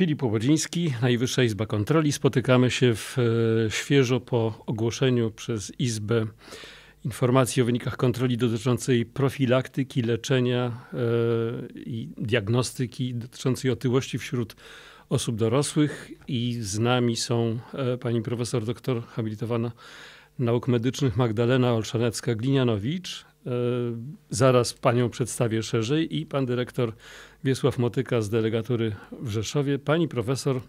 Filip Łobodziński, Najwyższa Izba Kontroli. Spotykamy się w, e, świeżo po ogłoszeniu przez Izbę informacji o wynikach kontroli dotyczącej profilaktyki, leczenia e, i diagnostyki dotyczącej otyłości wśród osób dorosłych i z nami są e, pani profesor doktor habilitowana nauk medycznych Magdalena Olszanecka-Glinianowicz E, zaraz panią przedstawię szerzej i pan dyrektor Wiesław Motyka z delegatury w Rzeszowie. Pani profesor,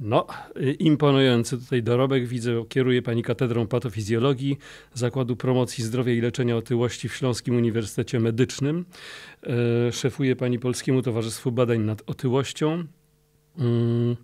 no, imponujący tutaj dorobek. Widzę, kieruje pani katedrą patofizjologii Zakładu Promocji Zdrowia i Leczenia Otyłości w Śląskim Uniwersytecie Medycznym. E, szefuje pani Polskiemu Towarzystwu Badań nad Otyłością. Mm.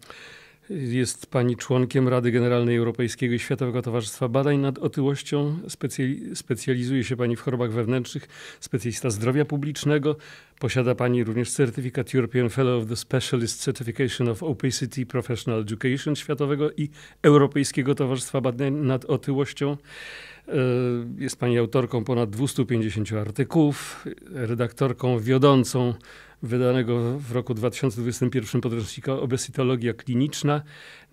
Jest pani członkiem Rady Generalnej Europejskiego i Światowego Towarzystwa Badań nad Otyłością. Specjali specjalizuje się pani w chorobach wewnętrznych, specjalista zdrowia publicznego. Posiada pani również certyfikat European Fellow of the Specialist Certification of Obesity Professional Education Światowego i Europejskiego Towarzystwa Badań nad Otyłością. E, jest pani autorką ponad 250 artykułów, redaktorką wiodącą wydanego w roku 2021 podręcznika Obesitologia kliniczna.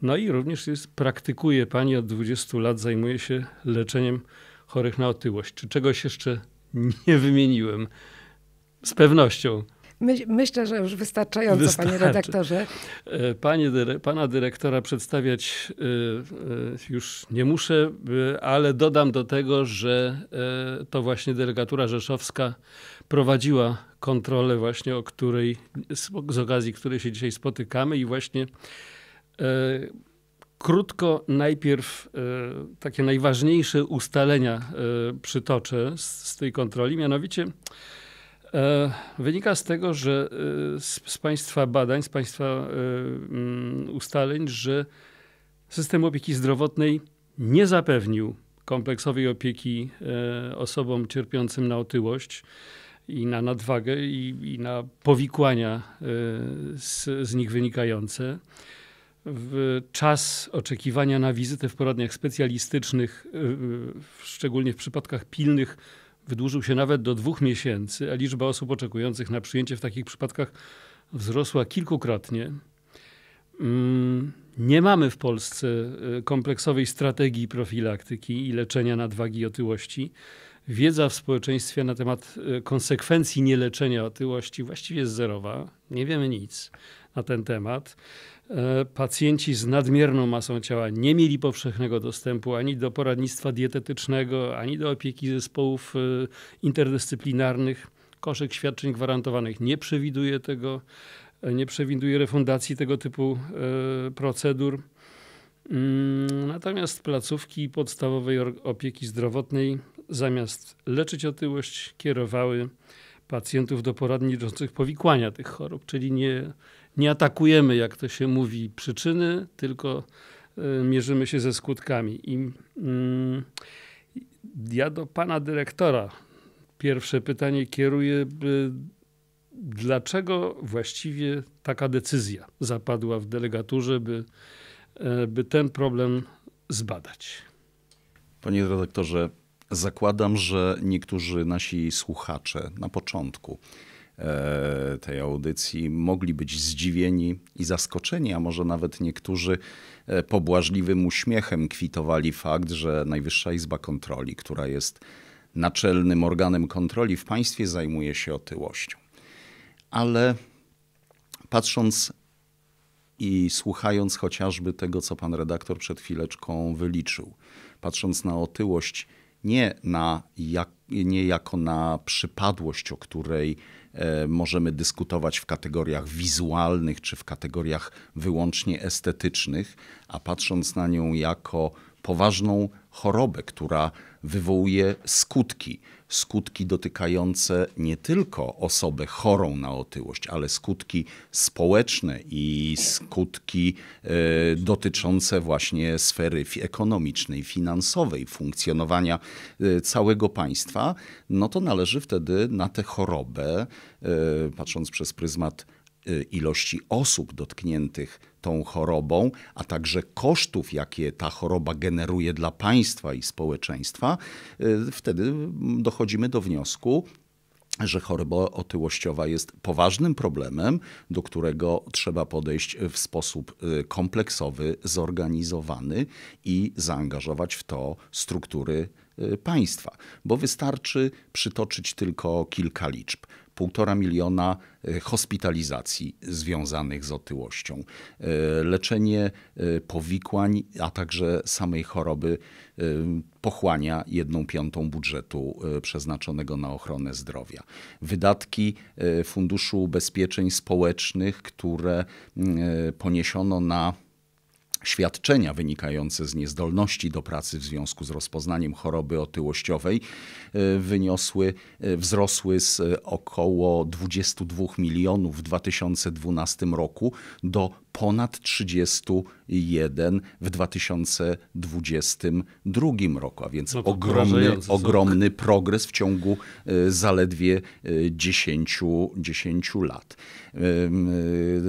No i również jest, praktykuje pani od 20 lat, zajmuje się leczeniem chorych na otyłość. Czy czegoś jeszcze nie wymieniłem? Z pewnością. Myś, myślę, że już wystarczająco, Wystarczy. E, panie redaktorze. Panie, pana dyrektora przedstawiać e, e, już nie muszę, ale dodam do tego, że to właśnie delegatura rzeszowska prowadziła kontrolę właśnie o której, z okazji której się dzisiaj spotykamy i właśnie krótko najpierw takie najważniejsze ustalenia przytoczę z, z tej kontroli, mianowicie E, wynika z tego, że e, z, Państwa badań, z Państwa e, mm, ustaleń, że system opieki zdrowotnej nie zapewnił kompleksowej opieki osobom cierpiącym na otyłość i na nadwagę i, i na powikłania z, z nich wynikające. W czas oczekiwania na wizytę w poradniach specjalistycznych, szczególnie w przypadkach pilnych, wydłużył się nawet do dwóch miesięcy, a liczba osób oczekujących na przyjęcie w takich przypadkach wzrosła kilkukrotnie. Mm, nie mamy w Polsce y, kompleksowej strategii profilaktyki i leczenia nadwagi i otyłości. Wiedza w społeczeństwie na temat y, konsekwencji nieleczenia otyłości właściwie jest zerowa. Nie wiemy nic na ten temat. E, pacjenci z nadmierną masą ciała nie mieli powszechnego dostępu ani do poradnictwa dietetycznego, ani do opieki zespołów e, interdyscyplinarnych. Koszyk świadczeń gwarantowanych nie przewiduje tego, e, nie przewiduje refundacji tego typu procedur. Mm, natomiast placówki podstawowej opieki zdrowotnej zamiast leczyć otyłość kierowały pacjentów do poradniczących powikłania tych chorób, czyli nie nie atakujemy, jak to się mówi, przyczyny, tylko e, mierzymy się ze skutkami. I mm, ja do pana dyrektora pierwsze pytanie kieruję. Dlaczego właściwie taka decyzja zapadła w delegaturze, by, e, by ten problem zbadać? Panie redaktorze, zakładam, że niektórzy nasi słuchacze na początku E, tej audycji mogli być zdziwieni i zaskoczeni, a może nawet niektórzy e, pobłażliwym uśmiechem kwitowali fakt, że Najwyższa Izba Kontroli, która jest naczelnym organem kontroli w państwie, zajmuje się otyłością. Ale patrząc i słuchając chociażby tego, co pan redaktor przed chwileczką wyliczył, patrząc na otyłość nie, na, jak, nie jako na przypadłość, o której E, możemy dyskutować w kategoriach wizualnych czy w kategoriach wyłącznie estetycznych, a patrząc na nią jako poważną chorobę, która wywołuje skutki skutki dotykające nie tylko osobę chorą na otyłość, ale skutki społeczne i skutki e, dotyczące właśnie sfery ekonomicznej, finansowej, funkcjonowania e, całego państwa, no to należy wtedy na tę chorobę, e, patrząc przez pryzmat ilości osób dotkniętych tą chorobą, a także kosztów, jakie ta choroba generuje dla państwa i społeczeństwa, y, wtedy dochodzimy do wniosku, że choroba otyłościowa jest poważnym problemem, do którego trzeba podejść w sposób y, kompleksowy, zorganizowany i zaangażować w to struktury y, państwa, bo wystarczy przytoczyć tylko kilka liczb półtora miliona e, hospitalizacji związanych z otyłością, e, leczenie e, powikłań, a także samej choroby pochłania jedną piątą budżetu przeznaczonego na ochronę zdrowia. Wydatki Funduszu Ubezpieczeń Społecznych, które mm, poniesiono na Świadczenia wynikające z niezdolności do pracy w związku z rozpoznaniem choroby otyłościowej e, wyniosły, e, wzrosły z e, około 22 milionów w 2012 roku do ponad 31 w 2022 roku, a więc no ogromny, ogromny progres w ciągu zaledwie 10, 10 lat.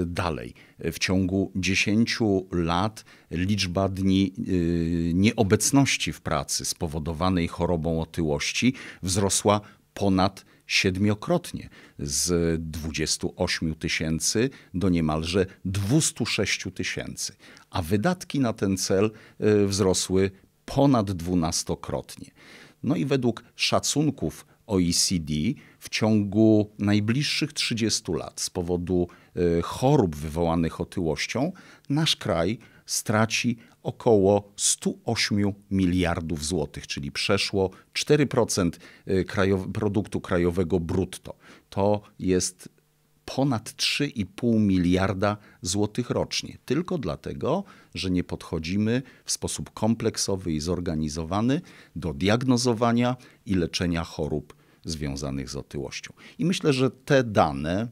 Dalej w ciągu 10 lat liczba dni y, nieobecności w pracy spowodowanej chorobą otyłości wzrosła ponad siedmiokrotnie z 28 tysięcy do niemalże 206 tysięcy, a wydatki na ten cel y, wzrosły ponad dwunastokrotnie. No i według szacunków OECD w ciągu najbliższych 30 lat z powodu e, chorób wywołanych otyłością nasz kraj straci około 108 miliardów złotych, czyli przeszło 4% e, krajow produktu krajowego brutto. To jest ponad 3,5 miliarda złotych rocznie, tylko dlatego, że nie podchodzimy w sposób kompleksowy i zorganizowany do diagnozowania i leczenia chorób związanych z otyłością. I myślę, że te dane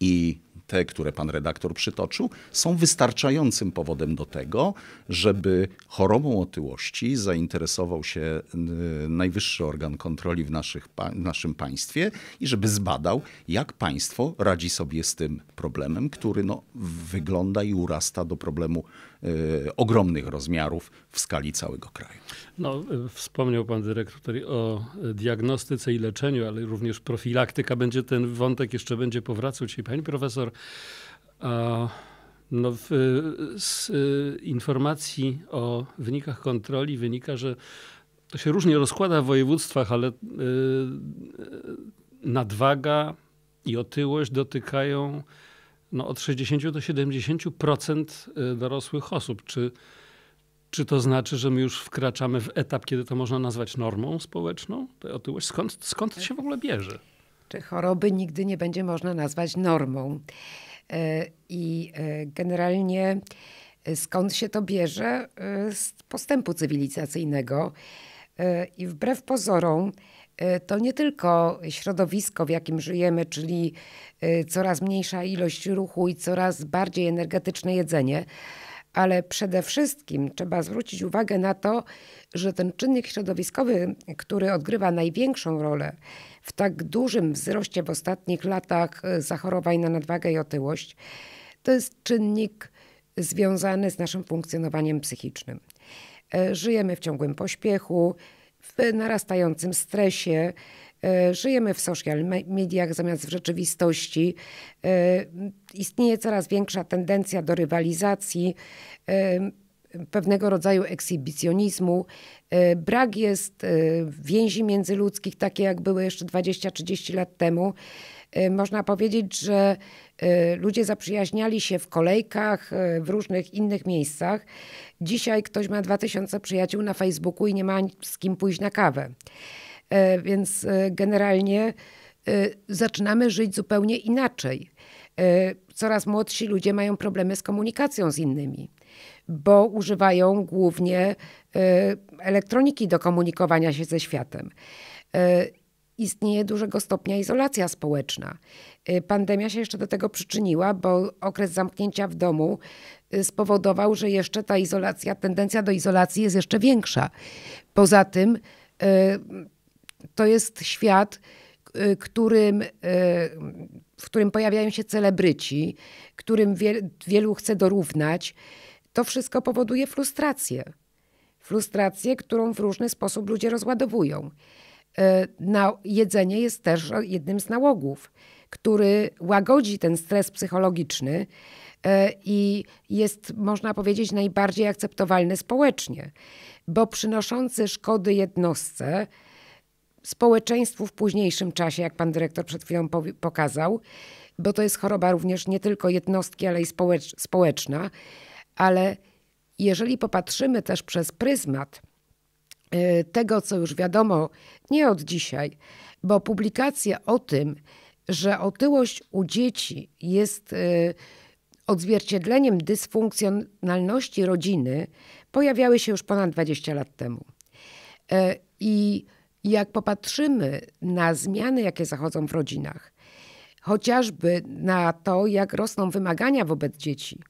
i te, które pan redaktor przytoczył, są wystarczającym powodem do tego, żeby chorobą otyłości zainteresował się y, najwyższy organ kontroli w, naszych, w naszym państwie i żeby zbadał, jak państwo radzi sobie z tym problemem, który no, wygląda i urasta do problemu E, ogromnych rozmiarów w skali całego kraju. No, e, wspomniał pan dyrektor tutaj o e, diagnostyce i leczeniu, ale również profilaktyka będzie ten wątek jeszcze będzie powracał dzisiaj. Pani profesor, no w, z informacji o wynikach kontroli wynika, że to się różnie rozkłada w województwach, ale nadwaga i otyłość dotykają no, od 60 do 70% y, dorosłych osób. Czy, czy to znaczy, że my już wkraczamy w etap, kiedy to można nazwać normą społeczną? To otyłość? Skąd, skąd to się w ogóle bierze? Czy choroby nigdy nie będzie można nazwać normą? E, I e, generalnie e, skąd się to bierze? Z postępu cywilizacyjnego. I wbrew pozorom, Y, to nie tylko środowisko, w jakim żyjemy, czyli y, coraz mniejsza ilość ruchu i coraz bardziej energetyczne jedzenie, ale przede wszystkim trzeba zwrócić uwagę na to, że ten czynnik środowiskowy, który odgrywa największą rolę w tak dużym wzroście w ostatnich latach y, zachorowań na nadwagę i otyłość, to jest czynnik związany z naszym funkcjonowaniem psychicznym. Żyjemy w ciągłym pośpiechu, w narastającym stresie, e, żyjemy w social mediach zamiast w rzeczywistości. E, istnieje coraz większa tendencja do rywalizacji, e, pewnego rodzaju ekshibicjonizmu. Brak jest więzi międzyludzkich, takie jak były jeszcze 20-30 lat temu. Y, można powiedzieć, że y, ludzie zaprzyjaźniali się w kolejkach, y, w różnych innych miejscach. Dzisiaj ktoś ma 2000 przyjaciół na Facebooku i nie ma z kim pójść na kawę. Więc generalnie zaczynamy żyć zupełnie inaczej. Coraz młodsi ludzie mają problemy z komunikacją z innymi, bo używają głównie elektroniki do komunikowania się ze światem istnieje dużego stopnia izolacja społeczna. Y, pandemia się jeszcze do tego przyczyniła, bo okres zamknięcia w domu y, spowodował, że jeszcze ta izolacja, tendencja do izolacji jest jeszcze większa. Poza tym y, to jest świat, którym, w którym pojawiają się celebryci, którym wielu chce dorównać. To wszystko powoduje frustrację. Frustrację, którą w różny sposób ludzie rozładowują. E, na jedzenie jest też jednym z nałogów, który łagodzi ten stres psychologiczny e, i jest, można powiedzieć, najbardziej akceptowalny społecznie, bo przynoszący szkody jednostce, społeczeństwu w późniejszym czasie, jak pan dyrektor przed chwilą pokazał, bo to jest choroba również nie tylko jednostki, ale i społecz społeczna, ale jeżeli popatrzymy też przez pryzmat Y, tego, co już wiadomo nie od dzisiaj, bo publikacje o tym, że otyłość u dzieci jest y, odzwierciedleniem dysfunkcjonalności rodziny, pojawiały się już ponad 20 lat temu. E, I jak popatrzymy na zmiany, jakie zachodzą w rodzinach, chociażby na to, jak rosną wymagania wobec dzieci,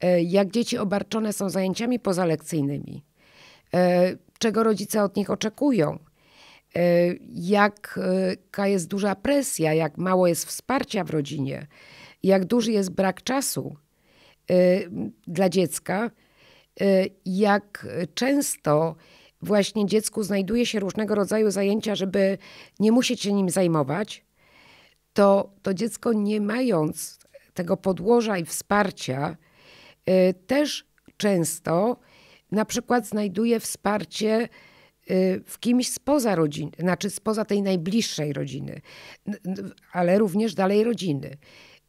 e, jak dzieci obarczone są zajęciami pozalekcyjnymi, e, czego rodzice od nich oczekują, e, e, jaka jest duża presja, jak mało jest wsparcia w rodzinie, jak duży jest brak czasu e, dla dziecka, jak często właśnie dziecku znajduje się różnego rodzaju zajęcia, żeby nie musieć się nim zajmować, to, to dziecko nie mając tego podłoża i wsparcia, też często na przykład znajduje wsparcie y, w kimś spoza rodziny, znaczy spoza tej najbliższej rodziny, ale również dalej rodziny.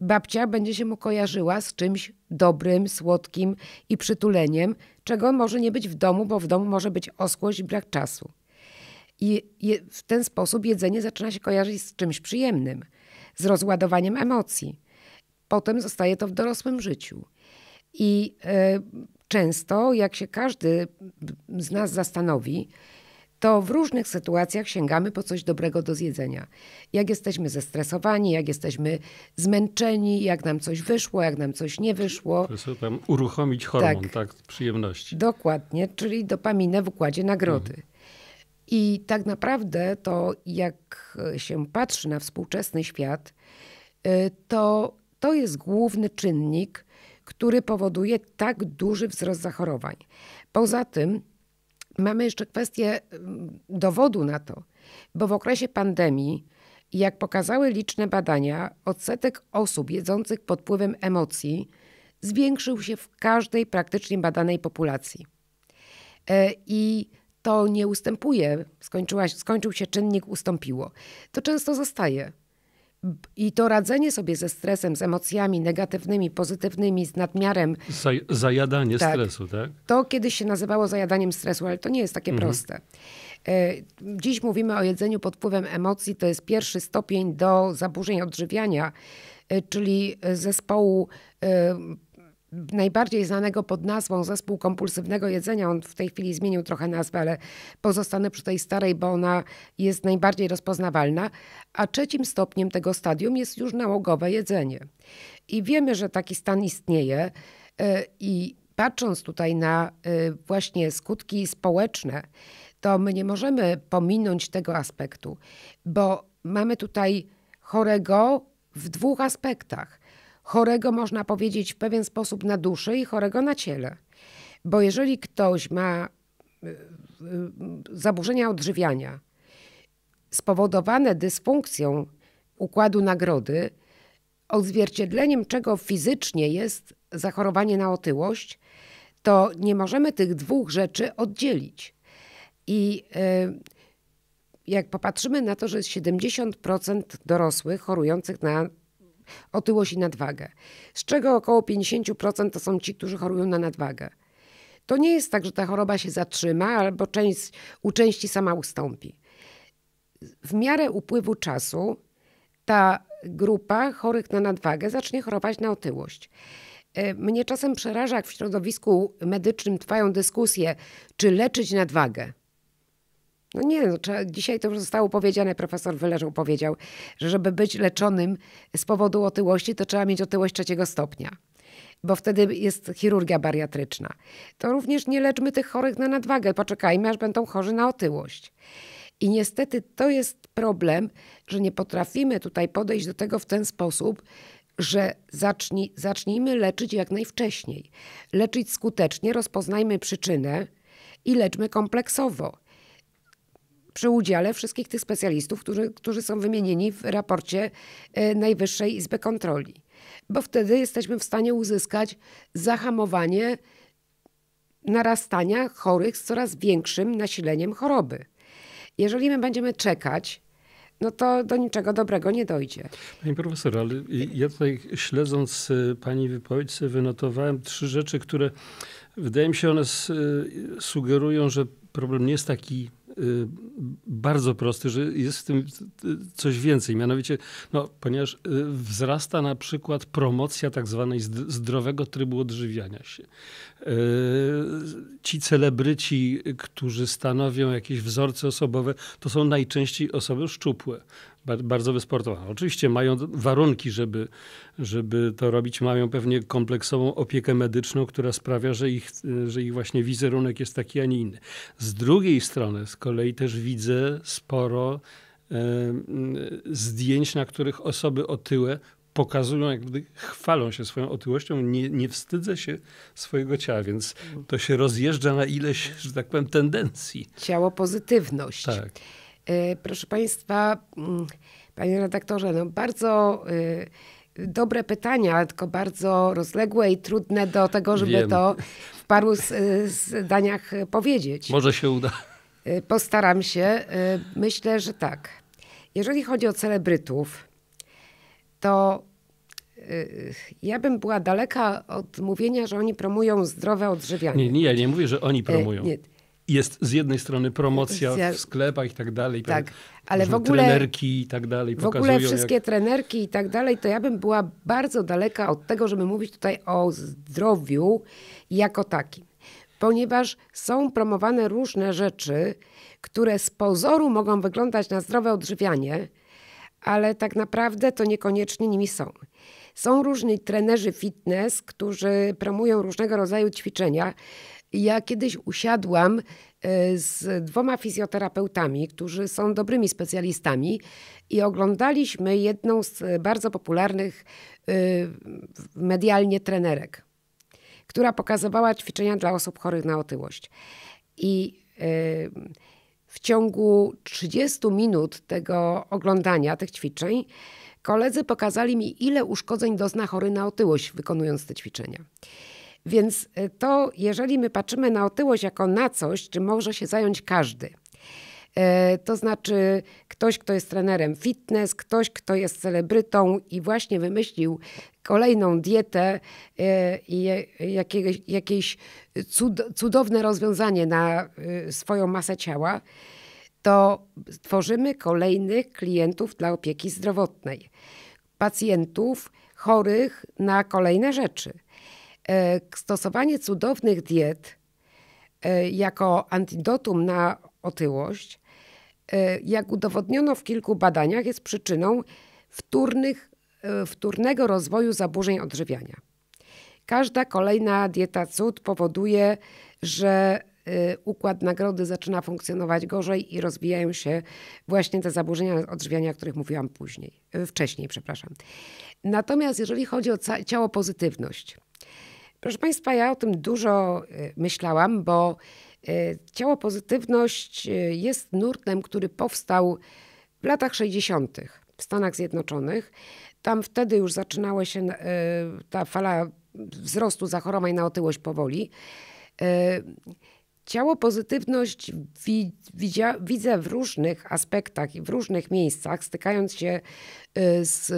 Babcia będzie się mu kojarzyła z czymś dobrym, słodkim i przytuleniem, czego może nie być w domu, bo w domu może być oskłość i brak czasu. I w ten sposób jedzenie zaczyna się kojarzyć z czymś przyjemnym, z rozładowaniem emocji. Potem zostaje to w dorosłym życiu. I y, często, jak się każdy z nas zastanowi, to w różnych sytuacjach sięgamy po coś dobrego do zjedzenia. Jak jesteśmy zestresowani, jak jesteśmy zmęczeni, jak nam coś wyszło, jak nam coś nie wyszło. Proszę tam uruchomić hormon, tak, tak przyjemności. Dokładnie, czyli dopaminę w układzie nagrody. Mhm. I tak naprawdę to, jak się patrzy na współczesny świat, y, to to jest główny czynnik, który powoduje tak duży wzrost zachorowań. Poza tym mamy jeszcze kwestię mm, dowodu na to, bo w okresie pandemii, jak pokazały liczne badania, odsetek osób jedzących pod wpływem emocji zwiększył się w każdej praktycznie badanej populacji. E, I to nie ustępuje, skończyła, skończył się czynnik, ustąpiło. To często zostaje. I to radzenie sobie ze stresem, z emocjami negatywnymi, pozytywnymi, z nadmiarem. Zaj zajadanie tak, stresu, tak? To kiedyś się nazywało zajadaniem stresu, ale to nie jest takie mhm. proste. E, dziś mówimy o jedzeniu pod wpływem emocji. To jest pierwszy stopień do zaburzeń odżywiania, e, czyli e, zespołu najbardziej znanego pod nazwą zespół kompulsywnego jedzenia. On w tej chwili zmienił trochę nazwę, ale pozostanę przy tej starej, bo ona jest najbardziej rozpoznawalna. A trzecim stopniem tego stadium jest już nałogowe jedzenie. I wiemy, że taki stan istnieje e, i patrząc tutaj na e, właśnie skutki społeczne, to my nie możemy pominąć tego aspektu, bo mamy tutaj chorego w dwóch aspektach chorego, można powiedzieć, w pewien sposób na duszy i chorego na ciele. Bo jeżeli ktoś ma e, e, zaburzenia odżywiania spowodowane dysfunkcją układu nagrody, odzwierciedleniem czego fizycznie jest zachorowanie na otyłość, to nie możemy tych dwóch rzeczy oddzielić. I e, jak popatrzymy na to, że 70% dorosłych chorujących na otyłość i nadwagę, z czego około 50% to są ci, którzy chorują na nadwagę. To nie jest tak, że ta choroba się zatrzyma albo część, u części sama ustąpi. W miarę upływu czasu ta grupa chorych na nadwagę zacznie chorować na otyłość. E, mnie czasem przeraża, jak w środowisku medycznym trwają dyskusje, czy leczyć nadwagę. No nie, no, dzisiaj to już zostało powiedziane, profesor Wyleżał powiedział, że żeby być leczonym z powodu otyłości, to trzeba mieć otyłość trzeciego stopnia bo wtedy jest chirurgia bariatryczna. To również nie leczmy tych chorych na nadwagę, poczekajmy, aż będą chorzy na otyłość. I niestety to jest problem, że nie potrafimy tutaj podejść do tego w ten sposób, że zacznij, zacznijmy leczyć jak najwcześniej. Leczyć skutecznie, rozpoznajmy przyczynę i leczmy kompleksowo przy udziale wszystkich tych specjalistów, którzy, którzy są wymienieni w raporcie e, Najwyższej Izby Kontroli. Bo wtedy jesteśmy w stanie uzyskać zahamowanie narastania chorych z coraz większym nasileniem choroby. Jeżeli my będziemy czekać, no to do niczego dobrego nie dojdzie. Pani profesor, ale ja tutaj śledząc e, pani wypowiedź wynotowałem trzy rzeczy, które wydaje mi się one e, sugerują, że problem nie jest taki Y, bardzo prosty, że jest w tym coś więcej. Mianowicie, no, ponieważ y, wzrasta na przykład promocja tak zwanej zdrowego trybu odżywiania się. Y, ci celebryci, którzy stanowią jakieś wzorce osobowe, to są najczęściej osoby szczupłe bardzo wysportowana. Oczywiście mają warunki, żeby, żeby to robić. Mają pewnie kompleksową opiekę medyczną, która sprawia, że ich, że ich właśnie wizerunek jest taki, a nie inny. Z drugiej strony z kolei też widzę sporo zdjęć, na których osoby otyłe pokazują, jakby chwalą się swoją otyłością, nie, nie wstydzę się swojego ciała, więc to się rozjeżdża na ileś, że tak powiem, tendencji. Ciało pozytywność. Tak. E, proszę Państwa, mm, Panie redaktorze, no bardzo e, dobre pytania, tylko bardzo rozległe i trudne do tego, żeby Wiem. to w paru zdaniach powiedzieć. Może się uda. E, postaram się. Myślę, że tak. Jeżeli chodzi o celebrytów, to ja bym była daleka od mówienia, że oni promują zdrowe odżywianie. Nie, nie, ja nie mówię, że oni promują. Nie jest z jednej strony promocja w sklepach i tak dalej. Tak, tak ale w ogóle trenerki i tak dalej. W ogóle wszystkie jak... trenerki i tak dalej, to ja bym była bardzo daleka od tego, żeby mówić tutaj o zdrowiu jako takim. Ponieważ są promowane różne rzeczy, które z pozoru mogą wyglądać na zdrowe odżywianie, ale tak naprawdę to niekoniecznie nimi są. Są różni trenerzy fitness, którzy promują różnego rodzaju ćwiczenia, ja kiedyś usiadłam e, z dwoma fizjoterapeutami, którzy są dobrymi specjalistami, i oglądaliśmy jedną z e, bardzo popularnych e, medialnie trenerek, która pokazywała ćwiczenia dla osób chorych na otyłość. I w ciągu 30 minut tego oglądania tych ćwiczeń, koledzy pokazali mi, ile uszkodzeń dozna chory na otyłość, wykonując te ćwiczenia. Więc y, to, jeżeli my patrzymy na otyłość jako na coś, czym może się zająć każdy, y, to znaczy ktoś, kto jest trenerem fitness, ktoś, kto jest celebrytą i właśnie wymyślił kolejną dietę y, i jakieś, jakieś cudowne rozwiązanie na swoją masę ciała, to tworzymy kolejnych klientów dla opieki zdrowotnej, pacjentów chorych na kolejne rzeczy. E, stosowanie cudownych diet e, jako antidotum na otyłość, e, jak udowodniono w kilku badaniach, jest przyczyną wtórnych, wtórnego rozwoju zaburzeń odżywiania. Każda kolejna dieta cud powoduje, że układ nagrody zaczyna funkcjonować gorzej i rozwijają się właśnie te zaburzenia odżywiania, o których mówiłam później, wcześniej, przepraszam. Natomiast jeżeli chodzi o ciało pozytywność, Proszę Państwa, ja o tym dużo y, myślałam, bo y, ciało pozytywność y, jest nurtem, który powstał w latach 60. w Stanach Zjednoczonych. Tam wtedy już zaczynała się ta fala wzrostu zachorowań na otyłość powoli. Ciało pozytywność widzę w różnych aspektach i w różnych miejscach, stykając się z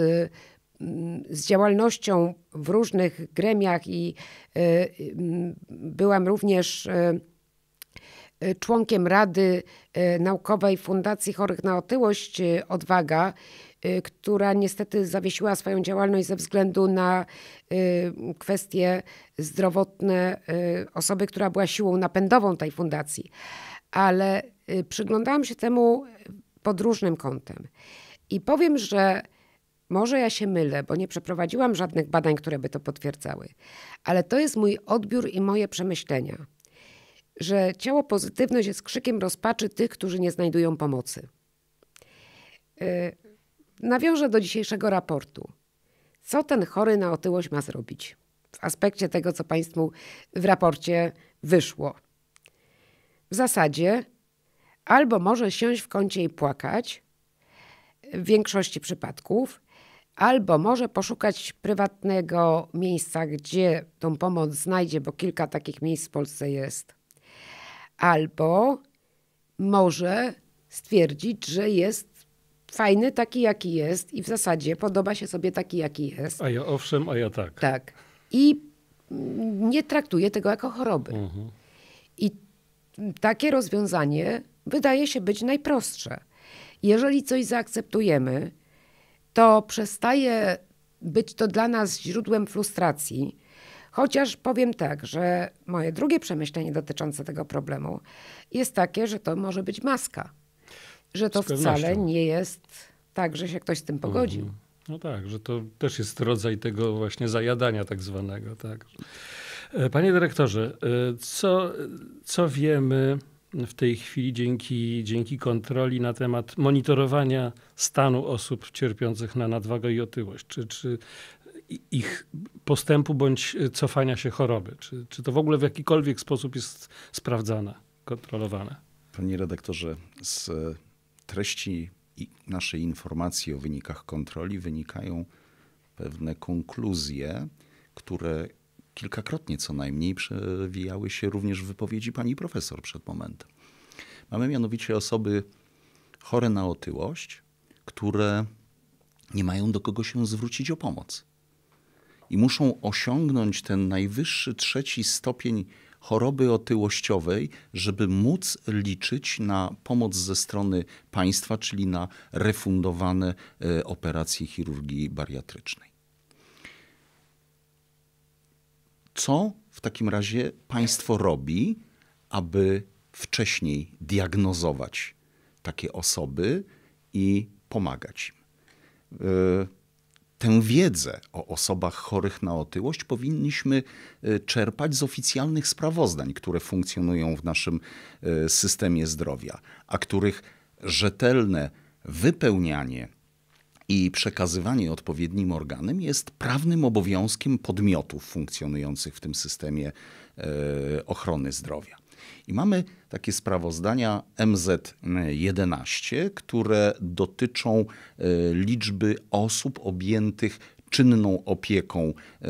z działalnością w różnych gremiach i e, byłam również e, e, członkiem Rady Naukowej Fundacji Chorych na Otyłość Odwaga, która niestety zawiesiła swoją działalność ze względu na kwestie zdrowotne osoby, która była siłą napędową tej fundacji. Ale przyglądałam się temu pod różnym kątem. I powiem, że może ja się mylę, bo nie przeprowadziłam żadnych badań, które by to potwierdzały, ale to jest mój odbiór i moje przemyślenia, że ciało pozytywność jest krzykiem rozpaczy tych, którzy nie znajdują pomocy. Yy, nawiążę do dzisiejszego raportu. Co ten chory na otyłość ma zrobić w aspekcie tego, co Państwu w raporcie wyszło? W zasadzie albo może siąść w kącie i płakać, w większości przypadków, albo może poszukać prywatnego miejsca, gdzie tą pomoc znajdzie, bo kilka takich miejsc w Polsce jest, albo może stwierdzić, że jest fajny taki, jaki jest i w zasadzie podoba się sobie taki, jaki jest. A ja owszem, a ja tak. Tak. I nie traktuje tego jako choroby. Mhm. I takie rozwiązanie wydaje się być najprostsze. Jeżeli coś zaakceptujemy, to przestaje być to dla nas źródłem frustracji. Chociaż powiem tak, że moje drugie przemyślenie dotyczące tego problemu jest takie, że to może być maska. Że to wcale nie jest tak, że się ktoś z tym pogodził. Mhm. No tak, że to też jest rodzaj tego właśnie zajadania tak zwanego. Tak. E, panie dyrektorze, e, co, e, co wiemy w tej chwili dzięki, dzięki kontroli na temat monitorowania stanu osób cierpiących na nadwagę i otyłość, czy, czy ich postępu bądź cofania się choroby? Czy, czy to w ogóle w jakikolwiek sposób jest sprawdzane, kontrolowane? Panie redaktorze, z treści naszej informacji o wynikach kontroli wynikają pewne konkluzje, które kilkakrotnie co najmniej przewijały się również w wypowiedzi pani profesor przed momentem. Mamy mianowicie osoby chore na otyłość, które nie mają do kogo się zwrócić o pomoc. I muszą osiągnąć ten najwyższy trzeci stopień choroby otyłościowej, żeby móc liczyć na pomoc ze strony państwa, czyli na refundowane e, operacje chirurgii bariatrycznej. co w takim razie państwo robi, aby wcześniej diagnozować takie osoby i pomagać im? E, tę wiedzę o osobach chorych na otyłość powinniśmy e, czerpać z oficjalnych sprawozdań, które funkcjonują w naszym e, systemie zdrowia, a których rzetelne wypełnianie i przekazywanie odpowiednim organem jest prawnym obowiązkiem podmiotów funkcjonujących w tym systemie e, ochrony zdrowia. I mamy takie sprawozdania MZ11, które dotyczą e, liczby osób objętych czynną opieką, e,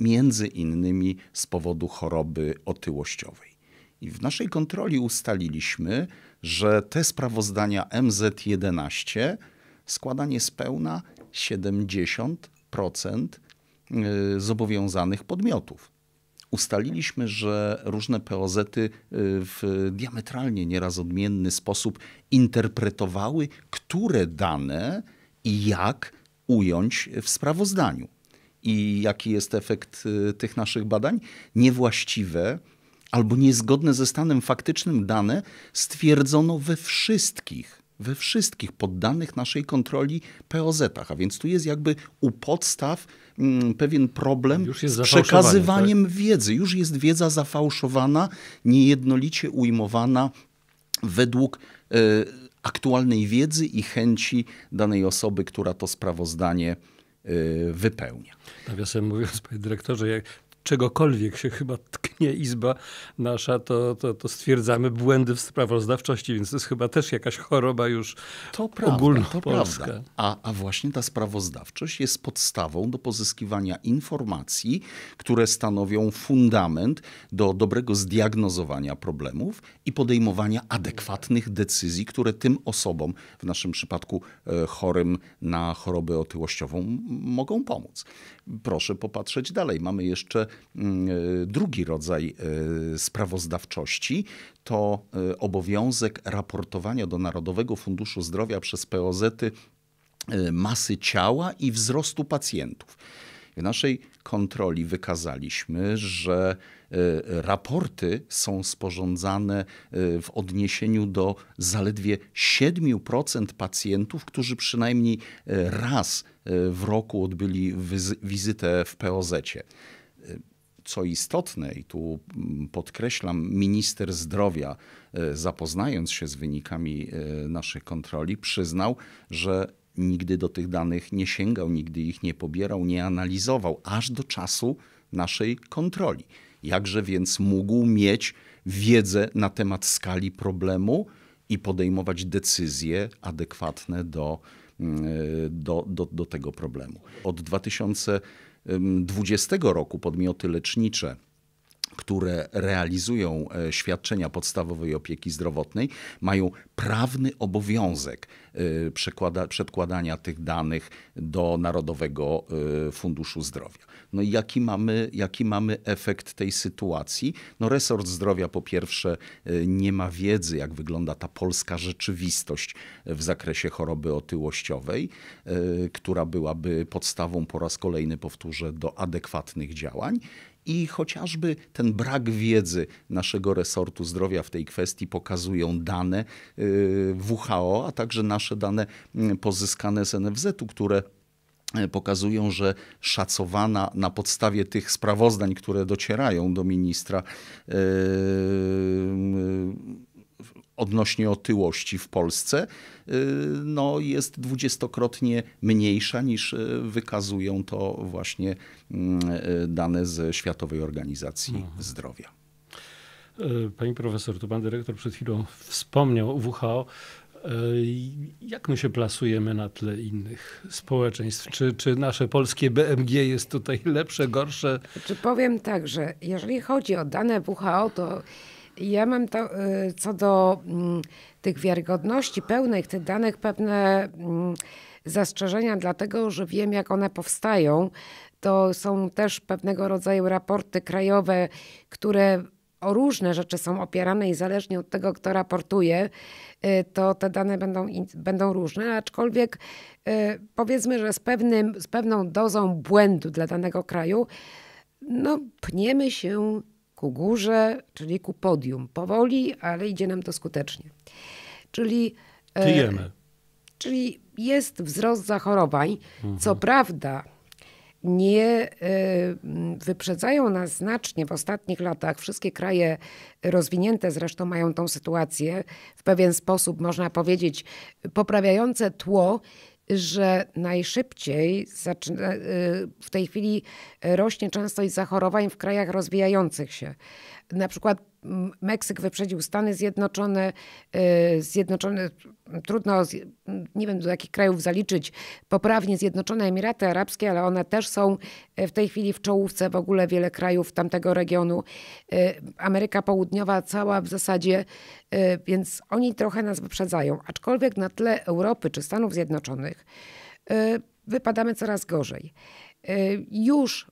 między innymi z powodu choroby otyłościowej. I w naszej kontroli ustaliliśmy, że te sprawozdania MZ11 składa niespełna 70% y, zobowiązanych podmiotów. Ustaliliśmy, że różne POZ-y y, w diametralnie nieraz odmienny sposób interpretowały, które dane i jak ująć w sprawozdaniu. I jaki jest efekt y, tych naszych badań? Niewłaściwe albo niezgodne ze stanem faktycznym dane stwierdzono we wszystkich we wszystkich poddanych naszej kontroli POZ-ach, a więc tu jest jakby u podstaw mm, pewien problem z przekazywaniem tak? wiedzy. Już jest wiedza zafałszowana, niejednolicie ujmowana według y, aktualnej wiedzy i chęci danej osoby, która to sprawozdanie e, wypełnia. Nawiasem mówiąc, panie dyrektorze, jak czegokolwiek się chyba tknie Izba nasza, to, to, to stwierdzamy błędy w sprawozdawczości, więc to jest chyba też jakaś choroba już to prawda, ogólnopolska. To prawda. A, a właśnie ta sprawozdawczość jest podstawą do pozyskiwania informacji, które stanowią fundament do dobrego zdiagnozowania problemów i podejmowania adekwatnych decyzji, które tym osobom, w naszym przypadku e, chorym na chorobę otyłościową, mogą pomóc proszę popatrzeć dalej. Mamy jeszcze mm, e, drugi rodzaj e, sprawozdawczości. To e, obowiązek raportowania do Narodowego Funduszu Zdrowia przez POZ-y masy ciała i wzrostu pacjentów. W naszej kontroli wykazaliśmy, że E, raporty są sporządzane e, w odniesieniu do zaledwie 7% pacjentów, którzy przynajmniej e, raz w roku odbyli wizytę w POZ. -cie co istotne, i tu mm, podkreślam, minister zdrowia, zapoznając się z wynikami naszych kontroli, przyznał, że nigdy do tych danych nie sięgał, nigdy ich nie pobierał, nie analizował, aż do czasu naszej kontroli. Jakże więc mógł mieć wiedzę na temat skali problemu i podejmować decyzje adekwatne do, mm, e, do, do, do tego problemu. Od 2020 mm, roku podmioty lecznicze które realizują e, świadczenia podstawowej opieki zdrowotnej, mają prawny obowiązek e, przedkładania tych danych do Narodowego e, Funduszu Zdrowia. No i jaki mamy, jaki mamy efekt tej sytuacji? No resort zdrowia po pierwsze nie ma wiedzy, jak wygląda ta polska rzeczywistość w zakresie choroby otyłościowej, która byłaby podstawą po raz kolejny, powtórzę, do adekwatnych działań i chociażby ten brak wiedzy naszego resortu zdrowia w tej kwestii pokazują dane y, WHO, a także nasze dane mm, pozyskane z NFZ-u, które e, pokazują, że szacowana na podstawie tych sprawozdań, które docierają do ministra, yy, odnośnie otyłości w Polsce y, no, jest dwudziestokrotnie mniejsza niż y, wykazują to właśnie mm, y, dane ze Światowej Organizacji mhm. Zdrowia. Panie profesor, tu pan dyrektor przed chwilą wspomniał o WHO. Jak my się plasujemy na tle innych społeczeństw? Czy, czy nasze polskie BMG jest tutaj lepsze, gorsze? Czy powiem tak, że jeżeli chodzi o dane WHO, to ja mam to, y, co do mm, tych wiarygodności pełnych tych danych pewne mm, zastrzeżenia, dlatego że wiem, jak one powstają. To są też pewnego rodzaju raporty krajowe, które o różne rzeczy są opierane i zależnie od tego, kto raportuje, y, to te dane będą, będą różne, aczkolwiek y, powiedzmy, że z, pewnym, z pewną dozą błędu dla danego kraju, no, pniemy się ku górze, czyli ku podium. Powoli, ale idzie nam to skutecznie. Czyli. Pijemy. E, czyli jest wzrost zachorowań. Mhm. Co prawda, nie e, wyprzedzają nas znacznie w ostatnich latach. Wszystkie kraje rozwinięte zresztą mają tą sytuację w pewien sposób, można powiedzieć, poprawiające tło że najszybciej zaczyna, e, w tej chwili rośnie częstość zachorowań w krajach rozwijających się. Na przykład Meksyk wyprzedził Stany Zjednoczone, y, Zjednoczone, trudno, nie wiem do jakich krajów zaliczyć, poprawnie Zjednoczone Emiraty Arabskie, ale one też są y, w tej chwili w czołówce w ogóle wiele krajów tamtego regionu. Y, Ameryka Południowa cała w zasadzie, więc oni trochę nas wyprzedzają. Aczkolwiek na tle Europy czy Stanów Zjednoczonych wypadamy coraz gorzej. Już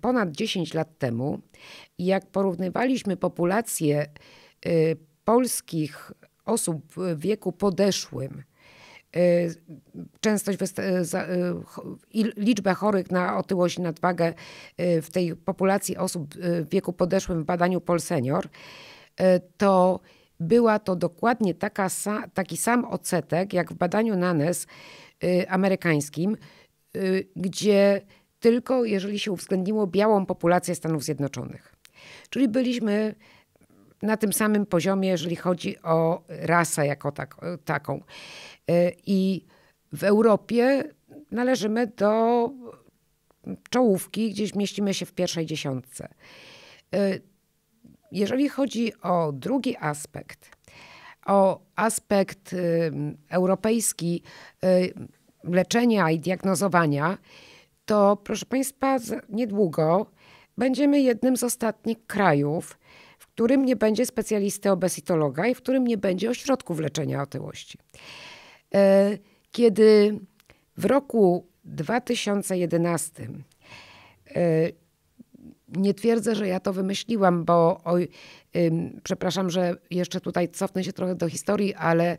ponad 10 lat temu, jak porównywaliśmy populację y, polskich osób w wieku podeszłym, y, częstość, y, liczbę chorych na otyłość i nadwagę w tej populacji osób w wieku podeszłym w badaniu Polsenior, to była to dokładnie taka, taki sam odsetek jak w badaniu NANES amerykańskim, gdzie tylko jeżeli się uwzględniło białą populację Stanów Zjednoczonych. Czyli byliśmy na tym samym poziomie, jeżeli chodzi o rasę jako tak, taką. E, I w Europie należymy do czołówki, gdzieś mieścimy się w pierwszej dziesiątce. E, jeżeli chodzi o drugi aspekt, o aspekt europejski leczenia i diagnozowania, to proszę Państwa, niedługo będziemy jednym z ostatnich krajów, w którym nie będzie specjalisty obesitologa i w którym nie będzie ośrodków leczenia otyłości. E, kiedy w roku 2011 e, nie twierdzę, że ja to wymyśliłam, bo przepraszam, że jeszcze tutaj cofnę się trochę do historii, ale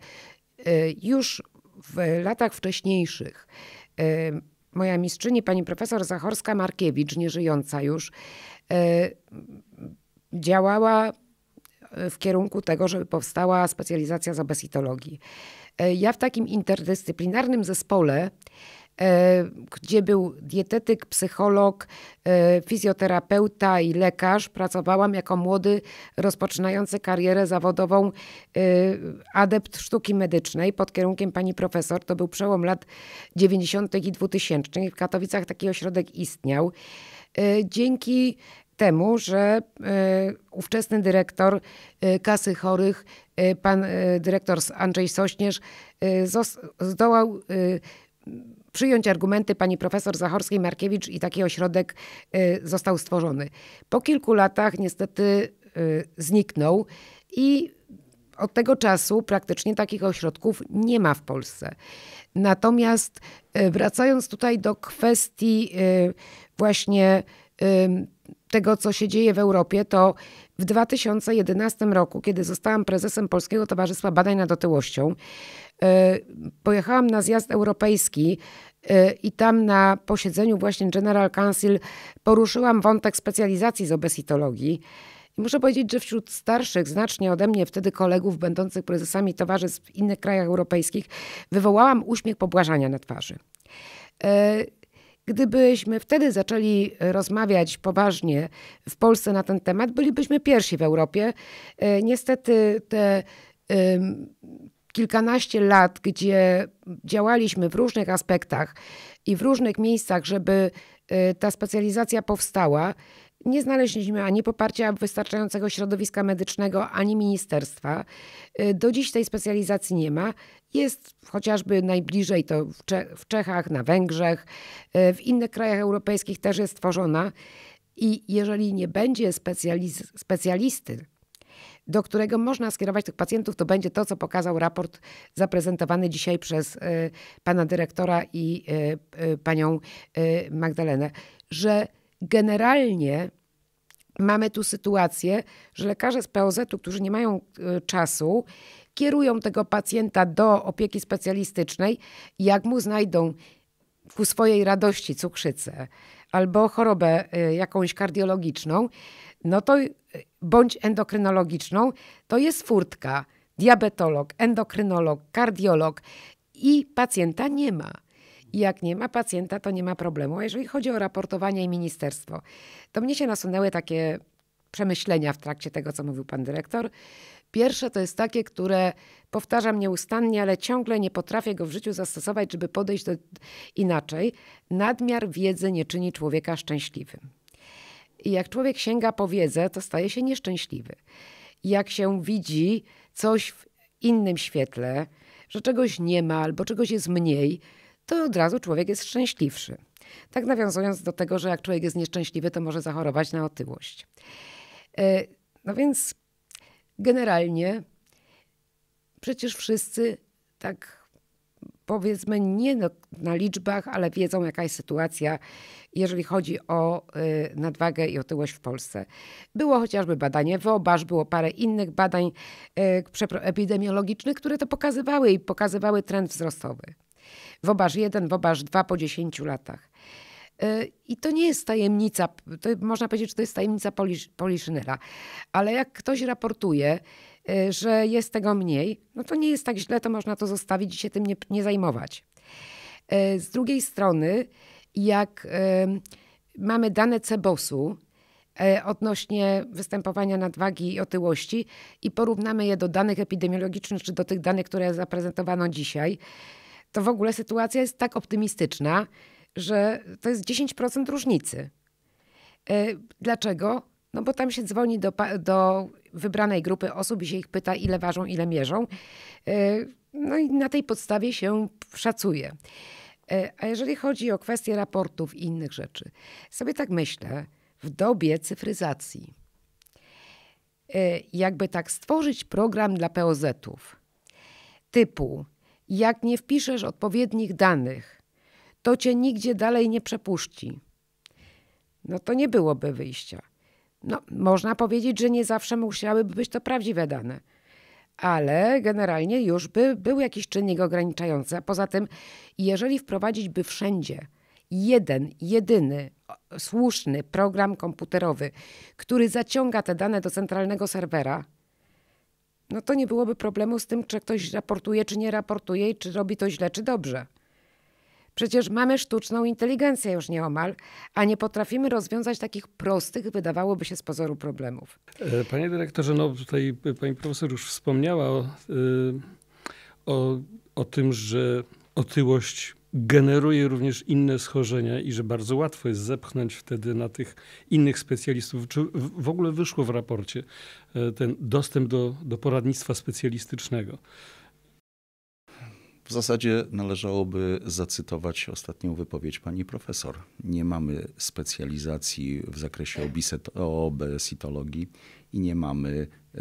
y, już w latach wcześniejszych y, moja mistrzyni, pani profesor Zachorska-Markiewicz, nieżyjąca już, e, działała e, w kierunku tego, żeby powstała specjalizacja z obesitologii. E, ja w takim interdyscyplinarnym zespole E, gdzie był dietetyk, psycholog, e, fizjoterapeuta i lekarz. Pracowałam jako młody, rozpoczynający karierę zawodową e, adept sztuki medycznej pod kierunkiem pani profesor. To był przełom lat 90. i 2000. W Katowicach taki ośrodek istniał. Dzięki temu, że ówczesny dyrektor kasy chorych, pan dyrektor Andrzej Sośnierz, zdołał przyjąć argumenty pani profesor Zachorskiej-Markiewicz i taki ośrodek y, został stworzony. Po kilku latach niestety y, zniknął i od tego czasu praktycznie takich ośrodków nie ma w Polsce. Natomiast y, wracając tutaj do kwestii właśnie tego, co się dzieje w Europie, to w 2011 roku, kiedy zostałam prezesem Polskiego Towarzystwa Badań nad Otyłością, E, pojechałam na zjazd europejski e, i tam na posiedzeniu właśnie General Council poruszyłam wątek specjalizacji z obesitologii. I muszę powiedzieć, że wśród starszych, znacznie ode mnie wtedy kolegów będących prezesami towarzystw w innych krajach europejskich, wywołałam uśmiech pobłażania na twarzy. E, gdybyśmy wtedy zaczęli rozmawiać poważnie w Polsce na ten temat, bylibyśmy pierwsi w Europie. Niestety te kilkanaście lat, gdzie działaliśmy w różnych aspektach i w różnych miejscach, żeby e, ta specjalizacja powstała, nie znaleźliśmy ani poparcia wystarczającego środowiska medycznego, ani ministerstwa. E, do dziś tej specjalizacji nie ma. Jest chociażby najbliżej to w, Czechach, na Węgrzech, e, w innych krajach europejskich też jest tworzona. I jeżeli nie będzie specjalisty, do którego można skierować tych pacjentów, to będzie to, co pokazał raport zaprezentowany dzisiaj przez y, pana dyrektora i y, y, panią Magdalenę, że generalnie mamy tu sytuację, że lekarze z POZ-u, którzy nie mają czasu, kierują tego pacjenta do opieki specjalistycznej, jak mu znajdą ku swojej radości cukrzycę albo chorobę jakąś kardiologiczną, no to y, bądź endokrynologiczną, to jest furtka. Diabetolog, endokrynolog, kardiolog i pacjenta nie ma. I jak nie ma pacjenta, to nie ma problemu. A jeżeli chodzi o raportowanie i ministerstwo, to mnie się nasunęły takie przemyślenia w trakcie tego, co mówił pan dyrektor. Pierwsze to jest takie, które powtarzam nieustannie, ale ciągle nie potrafię go w życiu zastosować, żeby podejść do inaczej. Nadmiar wiedzy nie czyni człowieka szczęśliwym. I jak człowiek sięga po wiedzę, to staje się nieszczęśliwy. jak się widzi coś w innym świetle, że czegoś nie ma albo czegoś jest mniej, to od razu człowiek jest szczęśliwszy. Tak nawiązując do tego, że jak człowiek jest nieszczęśliwy, to może zachorować na otyłość. E, no więc generalnie przecież wszyscy tak powiedzmy nie na liczbach, ale wiedzą jaka jest sytuacja, jeżeli chodzi o y, nadwagę i otyłość w Polsce. Było chociażby badanie WOBASZ, było parę innych badań y, epidemiologicznych, które to pokazywały i pokazywały trend wzrostowy. WOBASZ 1, WOBASZ 2 po 10 latach. Y, I to nie jest tajemnica, można powiedzieć, że to jest tajemnica Poliszynela, ale jak ktoś raportuje, Y, że jest tego mniej, no to nie jest tak źle, to można to zostawić i się tym nie, nie zajmować. Y, z drugiej strony, jak y, mamy dane CEBOS-u odnośnie występowania nadwagi i otyłości i porównamy je do danych epidemiologicznych czy do tych danych, które zaprezentowano dzisiaj, to w ogóle sytuacja jest tak optymistyczna, że to jest 10% różnicy. Dlaczego? No bo tam się dzwoni do, do wybranej grupy osób i się ich pyta, ile ważą, ile mierzą. E, no i na tej podstawie się szacuje. E, a jeżeli chodzi o kwestie raportów i innych rzeczy, sobie tak myślę, w dobie cyfryzacji, e, jakby tak stworzyć program dla POZ-ów, typu jak nie wpiszesz odpowiednich danych, to cię nigdzie dalej nie przepuści. No to nie byłoby wyjścia no, można powiedzieć, że nie zawsze musiałyby być to prawdziwe dane, ale generalnie już by był jakiś czynnik ograniczający. A poza tym, jeżeli wprowadzić by wszędzie jeden, jedyny, słuszny program komputerowy, który zaciąga te dane do centralnego serwera, no to nie byłoby problemu z tym, czy ktoś raportuje, czy nie raportuje, czy robi to źle, czy dobrze. Przecież mamy sztuczną inteligencję już nieomal, a nie potrafimy rozwiązać takich prostych, wydawałoby się z pozoru, problemów. E, panie dyrektorze, no tutaj pani profesor już wspomniała o, e, o, o tym, że otyłość generuje również inne schorzenia i że bardzo łatwo jest zepchnąć wtedy na tych innych specjalistów. Czy w ogóle wyszło w raporcie e, ten dostęp do, do poradnictwa specjalistycznego? W zasadzie należałoby zacytować ostatnią wypowiedź pani profesor. Nie mamy specjalizacji w zakresie obesitologii i nie mamy e,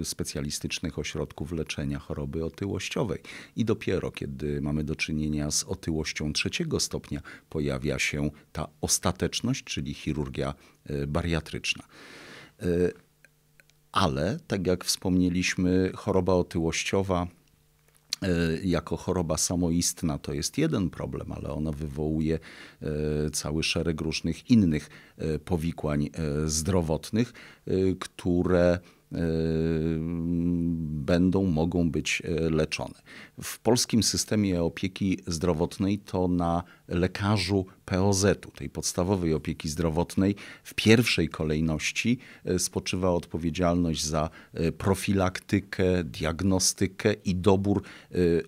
e, specjalistycznych ośrodków leczenia choroby otyłościowej. I dopiero kiedy mamy do czynienia z otyłością trzeciego stopnia, pojawia się ta ostateczność, czyli chirurgia e, bariatryczna. Ale, tak jak wspomnieliśmy, choroba otyłościowa E, jako choroba samoistna to jest jeden problem, ale ona wywołuje e, cały szereg różnych innych e, powikłań zdrowotnych, które Y, będą, mogą być y, leczone. W polskim systemie opieki zdrowotnej to na lekarzu POZ-u, tej podstawowej opieki zdrowotnej, w pierwszej kolejności y, spoczywa odpowiedzialność za profilaktykę, diagnostykę i dobór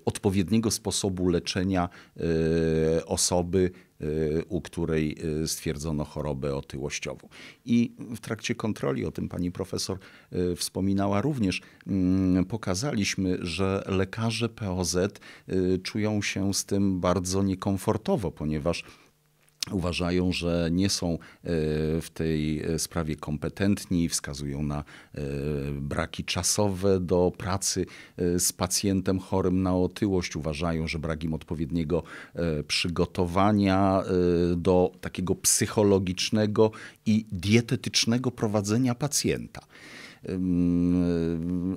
odpowiedniego sposobu leczenia osoby Y, u której y, stwierdzono chorobę otyłościową. I w trakcie kontroli, o tym pani profesor y, wspominała również, mm, pokazaliśmy, że lekarze POZ czują się z tym bardzo niekomfortowo, ponieważ uważają, że nie są e, w tej e, sprawie kompetentni, wskazują na e, braki czasowe do pracy z pacjentem chorym na otyłość, uważają, że brak im odpowiedniego przygotowania do takiego psychologicznego i dietetycznego prowadzenia pacjenta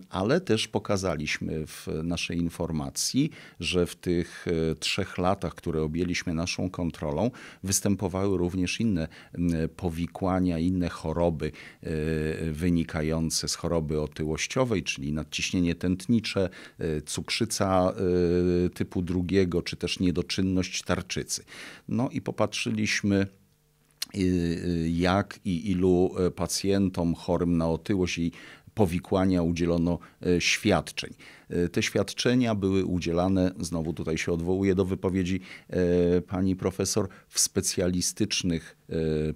ale też pokazaliśmy w naszej informacji, że w tych e, trzech latach, które objęliśmy naszą kontrolą, występowały również inne powikłania, inne choroby e, wynikające z choroby otyłościowej, czyli nadciśnienie tętnicze, e, cukrzyca typu drugiego, czy też niedoczynność tarczycy. No i popatrzyliśmy, Y, jak i ilu y, pacjentom chorym na otyłość i powikłania udzielono y, świadczeń. Te świadczenia były udzielane, znowu tutaj się odwołuję do wypowiedzi pani profesor, w specjalistycznych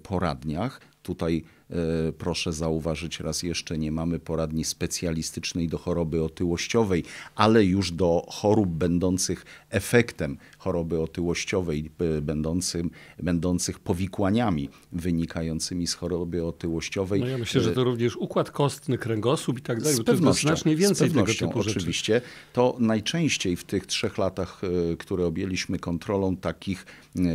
poradniach. Tutaj E, proszę zauważyć raz jeszcze, nie mamy poradni specjalistycznej do choroby otyłościowej, ale już do chorób będących efektem choroby otyłościowej, będącym, będących powikłaniami wynikającymi z choroby otyłościowej. No ja myślę, że e, to również układ kostny, kręgosłup i tak dalej. Z pewnością, znacznie więcej z pewnością, tego typu oczywiście. Rzeczy. To najczęściej w tych trzech latach, e, które objęliśmy kontrolą takich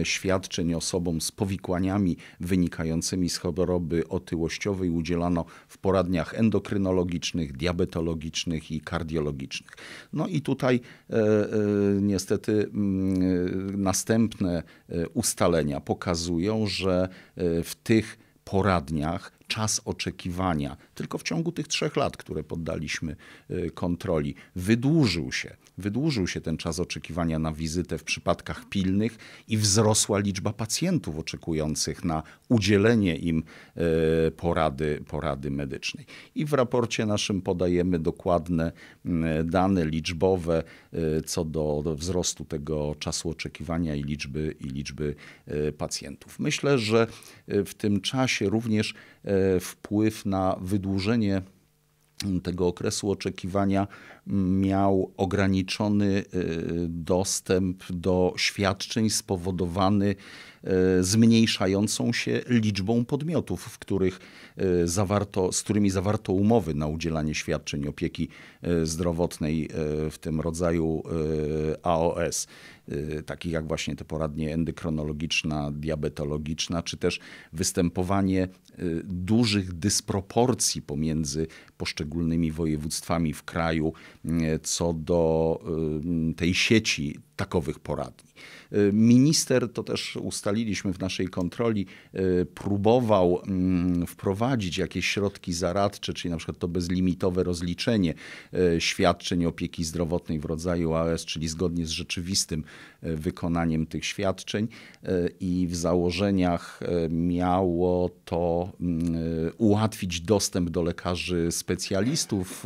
świadczeń osobom z powikłaniami wynikającymi z choroby otyłościowej, otyłościowej udzielano w poradniach endokrynologicznych, diabetologicznych i kardiologicznych. No i tutaj e, e, niestety mm, następne e, ustalenia pokazują, że e, w tych poradniach czas oczekiwania tylko w ciągu tych trzech lat, które poddaliśmy e, kontroli, wydłużył się Wydłużył się ten czas oczekiwania na wizytę w przypadkach pilnych i wzrosła liczba pacjentów oczekujących na udzielenie im e, porady, porady medycznej. I w raporcie naszym podajemy dokładne dane liczbowe e, co do wzrostu tego czasu oczekiwania i liczby, i liczby e, pacjentów. Myślę, że w tym czasie również wpływ na wydłużenie tego okresu oczekiwania miał ograniczony y, dostęp do świadczeń spowodowany y, zmniejszającą się liczbą podmiotów, w których y, zawarto, z którymi zawarto umowy na udzielanie świadczeń opieki zdrowotnej w tym rodzaju AOS, takich jak właśnie te poradnie endokronologiczna, diabetologiczna, czy też występowanie dużych dysproporcji pomiędzy poszczególnymi województwami w kraju E, co do y, tej sieci takowych poradni. Y, minister, to też ustaliliśmy w naszej kontroli, y, próbował mm, wprowadzić jakieś środki zaradcze, czyli na przykład to bezlimitowe rozliczenie y, świadczeń opieki zdrowotnej w rodzaju AS, czyli zgodnie z rzeczywistym wykonaniem tych świadczeń i w założeniach miało to mm, ułatwić dostęp do lekarzy specjalistów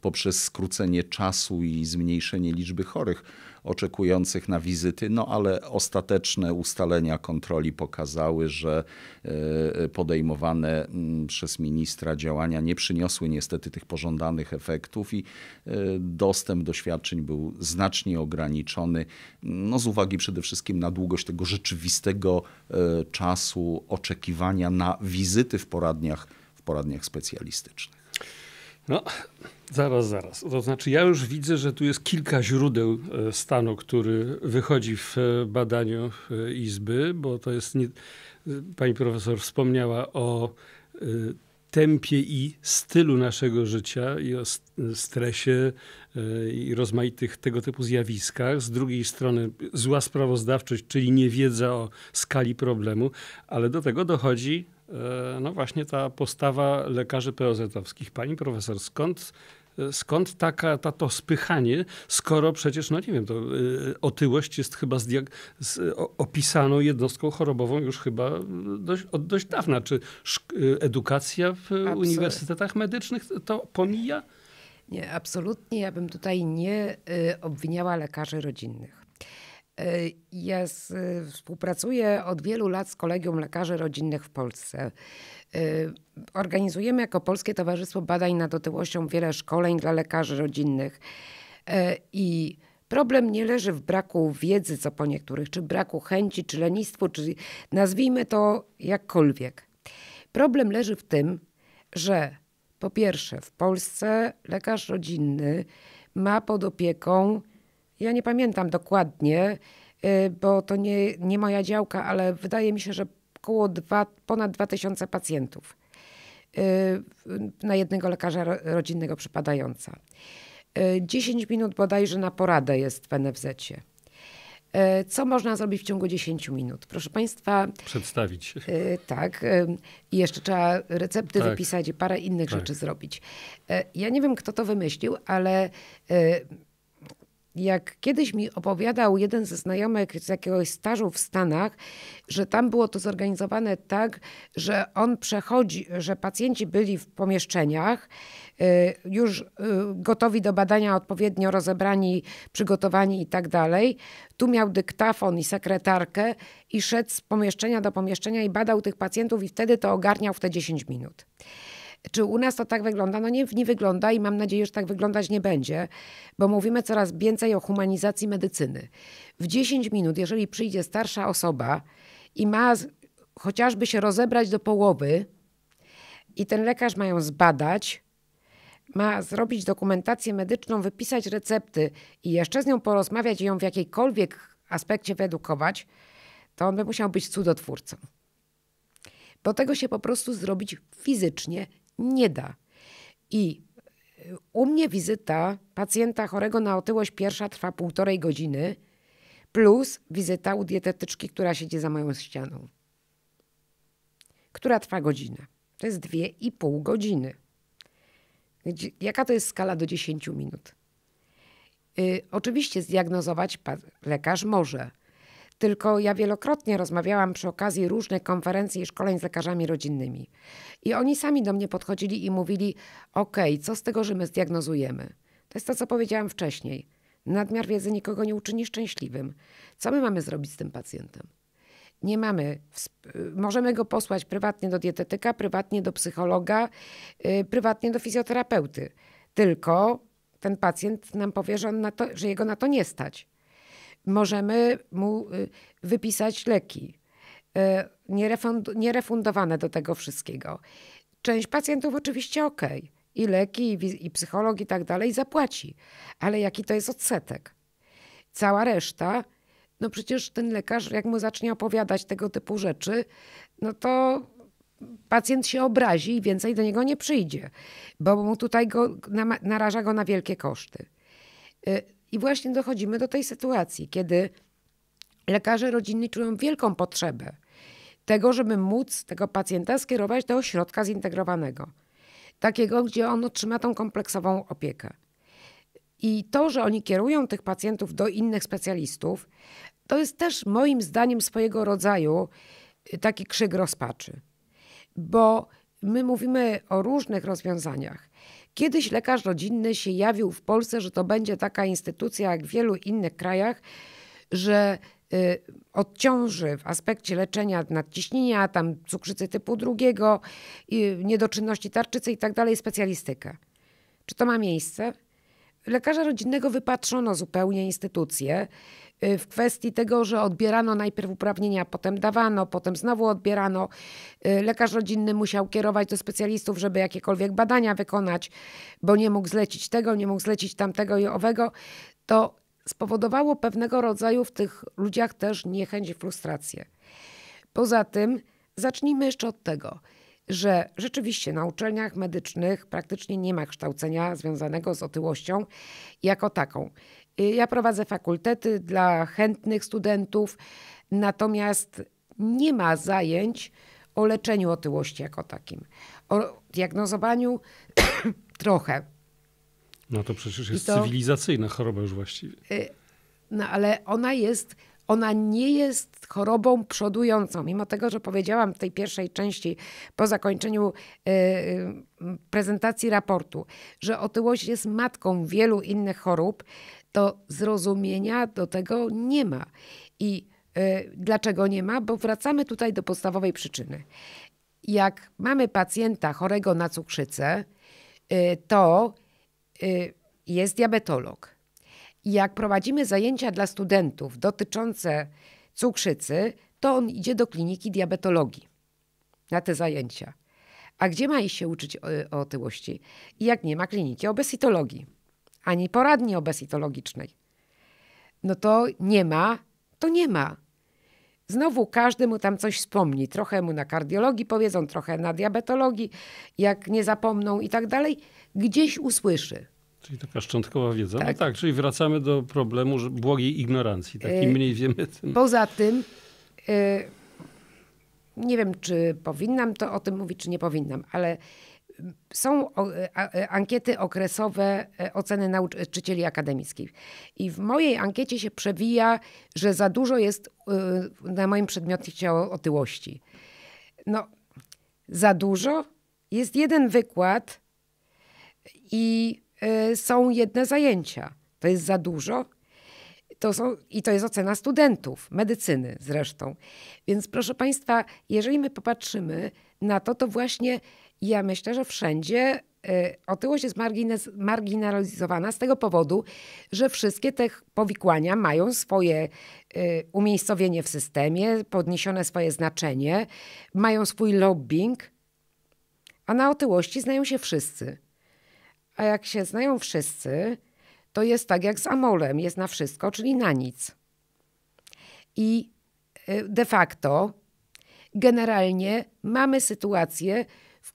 poprzez skrócenie czasu i zmniejszenie liczby chorych oczekujących na wizyty, no ale ostateczne ustalenia kontroli pokazały, że e, e, podejmowane mm, przez ministra działania nie przyniosły niestety tych pożądanych efektów i e, dostęp do świadczeń był znacznie ograniczony, no z uwagi przede wszystkim na długość tego rzeczywistego czasu oczekiwania na wizyty w poradniach, w poradniach specjalistycznych. No, zaraz, zaraz. To znaczy, ja już widzę, że tu jest kilka źródeł e, stanu, który wychodzi w e, badaniu e, Izby, bo to jest. Nie... Pani profesor wspomniała o tempie i stylu naszego życia i o stresie i rozmaitych tego typu zjawiskach. Z drugiej strony zła sprawozdawczość, czyli niewiedza o skali problemu, ale do tego dochodzi E, no właśnie ta postawa lekarzy POZ-owskich. Pani profesor, skąd Skąd taka, ta, to spychanie, skoro przecież, no nie wiem, to e, otyłość jest chyba zdiag- z, opisaną jednostką chorobową już chyba dość, od dość dawna. Czy szk- e, edukacja w Absolutnie. uniwersytetach medycznych to pomija? Nie, absolutnie. Ja bym tutaj nie y, obwiniała lekarzy rodzinnych. Y, ja y, współpracuję od wielu lat z Kolegium Lekarzy Rodzinnych w Polsce. Y, organizujemy jako Polskie Towarzystwo Badań nad Otyłością wiele szkoleń dla lekarzy rodzinnych. I problem nie leży w braku wiedzy, co po niektórych, czy braku chęci, czy lenistwu, czy nazwijmy to jakkolwiek. Problem leży w tym, że po pierwsze, w Polsce lekarz rodzinny ma pod opieką ja nie pamiętam dokładnie, y, bo to nie, nie moja działka, ale wydaje mi się, że około dwa, ponad 2000 pacjentów y, na jednego lekarza rodzinnego przypadająca. 10 y, minut bodajże na poradę jest w NFZ. -cie. Co można zrobić w ciągu 10 minut? Proszę Państwa. Przedstawić się. Tak. I jeszcze trzeba recepty tak. wypisać i parę innych tak. rzeczy zrobić. Ja nie wiem, kto to wymyślił, ale jak kiedyś mi opowiadał jeden ze znajomych z jakiegoś stażu w Stanach, że tam było to zorganizowane tak, że on przechodzi, że pacjenci byli w pomieszczeniach, y, już y, gotowi do badania, odpowiednio rozebrani, przygotowani i tak dalej. Tu miał dyktafon i sekretarkę i szedł z pomieszczenia do pomieszczenia i badał tych pacjentów i wtedy to ogarniał w te 10 minut. Czy u nas to tak wygląda? No nie, nie wygląda i mam nadzieję, że tak wyglądać nie będzie, bo mówimy coraz więcej o humanizacji medycyny. W 10 minut, jeżeli przyjdzie starsza osoba i ma chociażby się rozebrać do połowy i ten lekarz ma ją zbadać, ma zrobić dokumentację medyczną, wypisać recepty i jeszcze z nią porozmawiać i ją w jakiejkolwiek aspekcie wyedukować, to on by musiał być cudotwórcą. Bo tego się po prostu zrobić fizycznie nie da. I e, u mnie wizyta pacjenta chorego na otyłość pierwsza trwa półtorej godziny, plus wizyta u dietetyczki, która siedzi za moją ścianą, która trwa godzinę. To jest dwie i pół godziny. jaka to jest skala do 10 minut? Y, oczywiście zdiagnozować lekarz może, tylko ja wielokrotnie rozmawiałam przy okazji różnych konferencji i szkoleń z lekarzami rodzinnymi. I oni sami do mnie podchodzili i mówili: OK, co z tego, że my zdiagnozujemy? To jest to, co powiedziałam wcześniej. Nadmiar wiedzy nikogo nie uczyni szczęśliwym. Co my mamy zrobić z tym pacjentem? nie mamy. Y, możemy go posłać prywatnie do dietetyka, prywatnie do psychologa, y, prywatnie do fizjoterapeuty. Tylko ten pacjent nam powie, że, to, że jego na to nie stać możemy mu y, wypisać leki e, nierefundowane do tego wszystkiego. Część pacjentów oczywiście ok, i leki, i, psycholog, i tak dalej, zapłaci, ale jaki to jest odsetek? Cała reszta, no przecież ten lekarz, jak mu zacznie opowiadać tego typu rzeczy, no to pacjent się obrazi i więcej do niego nie przyjdzie, bo mu tutaj go, naraża go na wielkie koszty. E, i właśnie dochodzimy do tej sytuacji, kiedy lekarze rodzinni czują wielką potrzebę tego, żeby móc tego pacjenta skierować do ośrodka zintegrowanego, takiego, gdzie on otrzyma tą kompleksową opiekę. I to, że oni kierują tych pacjentów do innych specjalistów, to jest też moim zdaniem swojego rodzaju y, taki krzyk rozpaczy. Bo my mówimy o różnych rozwiązaniach, Kiedyś lekarz rodzinny się jawił w Polsce, że to będzie taka instytucja jak w wielu innych krajach, że y, odciąży w aspekcie leczenia nadciśnienia, tam cukrzycy typu drugiego, y, niedoczynności tarczycy i tak dalej specjalistykę. Czy to ma miejsce? Lekarza rodzinnego wypatrzono zupełnie instytucję Y, w kwestii tego, że odbierano najpierw uprawnienia, potem dawano, potem znowu odbierano. Y, lekarz rodzinny musiał kierować do specjalistów, żeby jakiekolwiek badania wykonać, bo nie mógł zlecić tego, nie mógł zlecić tamtego i owego. To spowodowało pewnego rodzaju w tych ludziach też niechęć i frustrację. Poza tym, zacznijmy jeszcze od tego, że rzeczywiście na uczelniach medycznych praktycznie nie ma kształcenia związanego z otyłością jako taką. Y, ja prowadzę fakultety dla chętnych studentów, natomiast nie ma zajęć o leczeniu otyłości jako takim. O diagnozowaniu trochę. No to przecież jest to, cywilizacyjna choroba już właściwie. Y, no ale ona jest, ona nie jest chorobą przodującą. Mimo tego, że powiedziałam w tej pierwszej części po zakończeniu y, prezentacji raportu, że otyłość jest matką wielu innych chorób, to zrozumienia do tego nie ma. I y, dlaczego nie ma? Bo wracamy tutaj do podstawowej przyczyny. Jak mamy pacjenta chorego na cukrzycę, y, to y, jest diabetolog. Jak prowadzimy zajęcia dla studentów dotyczące cukrzycy, to on idzie do kliniki diabetologii na te zajęcia. A gdzie ma iść się uczyć o, o otyłości? Jak nie ma kliniki obesitologii? ani poradni obesitologicznej. No to nie ma, to nie ma. Znowu każdy mu tam coś wspomni, trochę mu na kardiologii powiedzą, trochę na diabetologii, jak nie zapomną i tak dalej, gdzieś usłyszy. Czyli taka szczątkowa wiedza. No tak. No tak, czyli wracamy do problemu błogiej ignorancji. Tak, Im e, mniej wiemy. Tym... Poza tym, e, nie wiem, czy powinnam to o tym mówić, czy nie powinnam, ale są e, e, ankiety okresowe e, oceny nauczycieli akademickich. I w mojej ankiecie się przewija, że za dużo jest na moim przedmiocie otyłości. No, za dużo? Jest jeden wykład i są jedne zajęcia. To jest za dużo? To są, I to jest ocena studentów, medycyny zresztą. Więc proszę Państwa, jeżeli my popatrzymy na to, to właśnie i ja myślę, że wszędzie e, otyłość jest marginalizowana z tego powodu, że wszystkie te powikłania mają swoje e, umiejscowienie w systemie, podniesione swoje znaczenie, mają swój lobbying, a na otyłości znają się wszyscy. A jak się znają wszyscy, to jest tak jak z amolem, jest na wszystko, czyli na nic. I e, de facto generalnie mamy sytuację,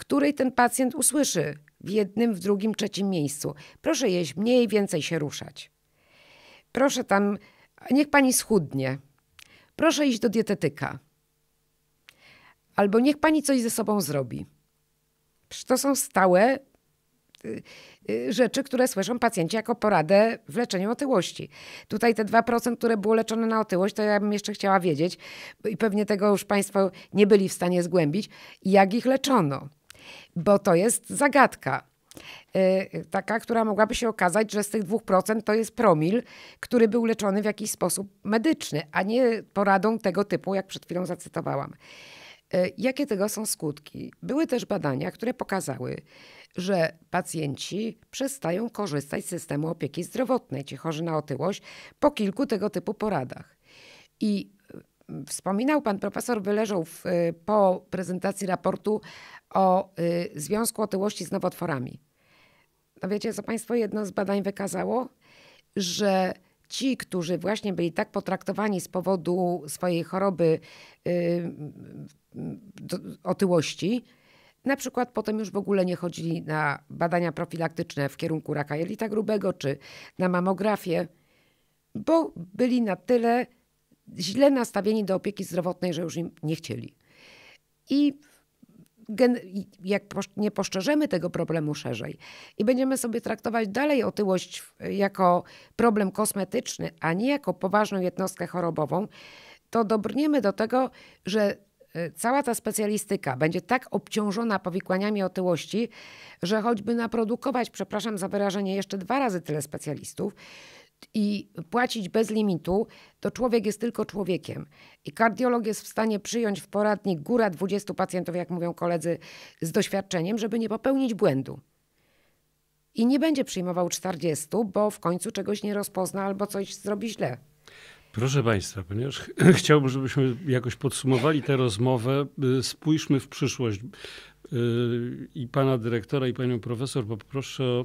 której ten pacjent usłyszy w jednym, w drugim, trzecim miejscu. Proszę jeść mniej, więcej się ruszać. Proszę tam, niech pani schudnie. Proszę iść do dietetyka. Albo niech pani coś ze sobą zrobi. To są stałe y, y, rzeczy, które słyszą pacjenci jako poradę w leczeniu otyłości. Tutaj te 2%, które było leczone na otyłość, to ja bym jeszcze chciała wiedzieć i pewnie tego już Państwo nie byli w stanie zgłębić, jak ich leczono bo to jest zagadka. Y, taka, która mogłaby się okazać, że z tych 2% to jest promil, który był leczony w jakiś sposób medyczny, a nie poradą tego typu, jak przed chwilą zacytowałam. Y, jakie tego są skutki? Były też badania, które pokazały, że pacjenci przestają korzystać z systemu opieki zdrowotnej, ci chorzy na otyłość, po kilku tego typu poradach. I Wspominał pan profesor Wyleżów y, po prezentacji raportu o y, związku otyłości z nowotworami. No wiecie, co państwo jedno z badań wykazało? Że ci, którzy właśnie byli tak potraktowani z powodu swojej choroby y, otyłości, na przykład potem już w ogóle nie chodzili na badania profilaktyczne w kierunku raka jelita grubego czy na mamografię, bo byli na tyle źle nastawieni do opieki zdrowotnej, że już im nie chcieli. I jak nie poszczerzemy tego problemu szerzej i będziemy sobie traktować dalej otyłość jako problem kosmetyczny, a nie jako poważną jednostkę chorobową, to dobrniemy do tego, że e, cała ta specjalistyka będzie tak obciążona powikłaniami otyłości, że choćby naprodukować, przepraszam za wyrażenie, jeszcze dwa razy tyle specjalistów, i płacić bez limitu, to człowiek jest tylko człowiekiem. I kardiolog jest w stanie przyjąć w poradnik góra 20 pacjentów, jak mówią koledzy, z doświadczeniem, żeby nie popełnić błędu. I nie będzie przyjmował 40, bo w końcu czegoś nie rozpozna albo coś zrobi źle. Proszę Państwa, ponieważ chciałbym, żebyśmy jakoś podsumowali tę rozmowę, y, spójrzmy w przyszłość. Y, I pana dyrektora, i panią profesor poproszę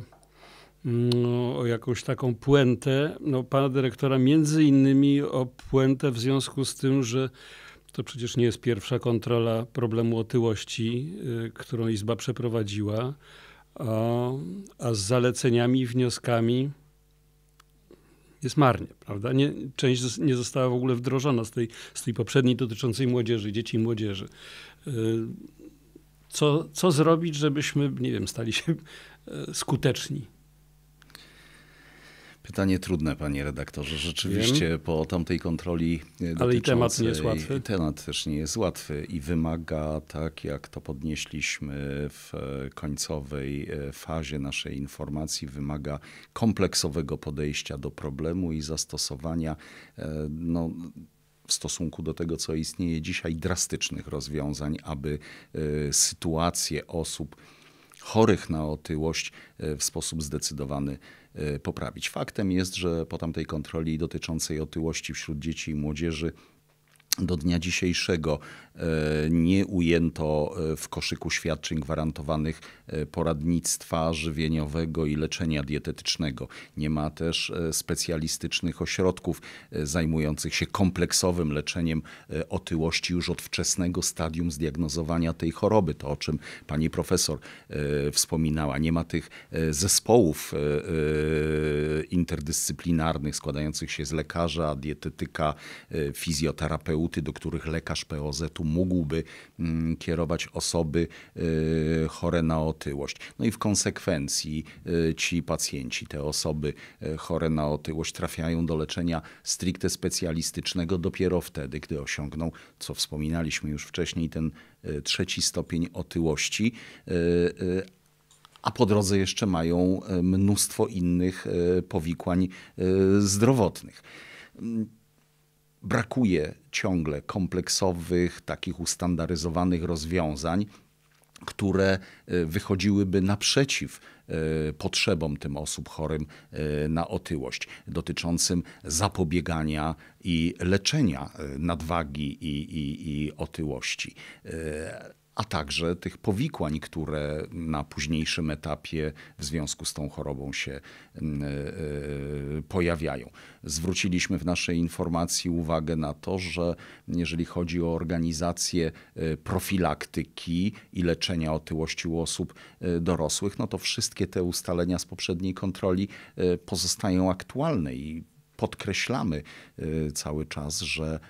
no, o jakąś taką puentę, no, pana dyrektora między innymi o puentę w związku z tym, że to przecież nie jest pierwsza kontrola problemu otyłości, y, którą Izba przeprowadziła, a, a z zaleceniami i wnioskami jest marnie, prawda? Nie, część nie została w ogóle wdrożona z tej, z tej poprzedniej dotyczącej młodzieży, dzieci i młodzieży. Y, co, co zrobić, żebyśmy, nie wiem, stali się y, skuteczni? Pytanie trudne, panie redaktorze. Rzeczywiście Wiem. po tamtej kontroli e, Ale i temat nie jest łatwy. Temat też nie jest łatwy i wymaga, tak jak to podnieśliśmy w e, końcowej e, fazie naszej informacji, wymaga kompleksowego podejścia do problemu i zastosowania no, w stosunku do tego, co istnieje dzisiaj, drastycznych rozwiązań, aby sytuację osób chorych na otyłość w sposób zdecydowany Y, poprawić. Faktem jest, że po tamtej kontroli dotyczącej otyłości wśród dzieci i młodzieży do dnia dzisiejszego E, nie ujęto e, w koszyku świadczeń gwarantowanych e, poradnictwa żywieniowego i leczenia dietetycznego. Nie ma też specjalistycznych ośrodków zajmujących się kompleksowym leczeniem otyłości już od wczesnego stadium zdiagnozowania tej choroby, to o czym pani profesor wspominała. Nie ma tych zespołów interdyscyplinarnych składających się z lekarza, dietetyka, fizjoterapeuty, do których lekarz POZ-u mógłby mm, kierować osoby y, chore na otyłość. No i w konsekwencji y, ci pacjenci, te osoby y, chore na otyłość trafiają do leczenia stricte specjalistycznego dopiero wtedy, gdy osiągną, co wspominaliśmy już wcześniej, ten trzeci stopień otyłości, a po drodze jeszcze mają mnóstwo innych powikłań zdrowotnych. Mm, brakuje ciągle kompleksowych, takich ustandaryzowanych rozwiązań, które y, wychodziłyby naprzeciw y, potrzebom tym osób chorym y, na otyłość, dotyczącym zapobiegania i leczenia nadwagi i, i, i otyłości a także tych powikłań, które na późniejszym etapie w związku z tą chorobą się mm, e, e, pojawiają. Zwróciliśmy w naszej informacji uwagę na to, że jeżeli chodzi o organizację e, profilaktyki i leczenia otyłości u osób dorosłych, no to wszystkie te ustalenia z poprzedniej kontroli pozostają aktualne i podkreślamy cały czas, że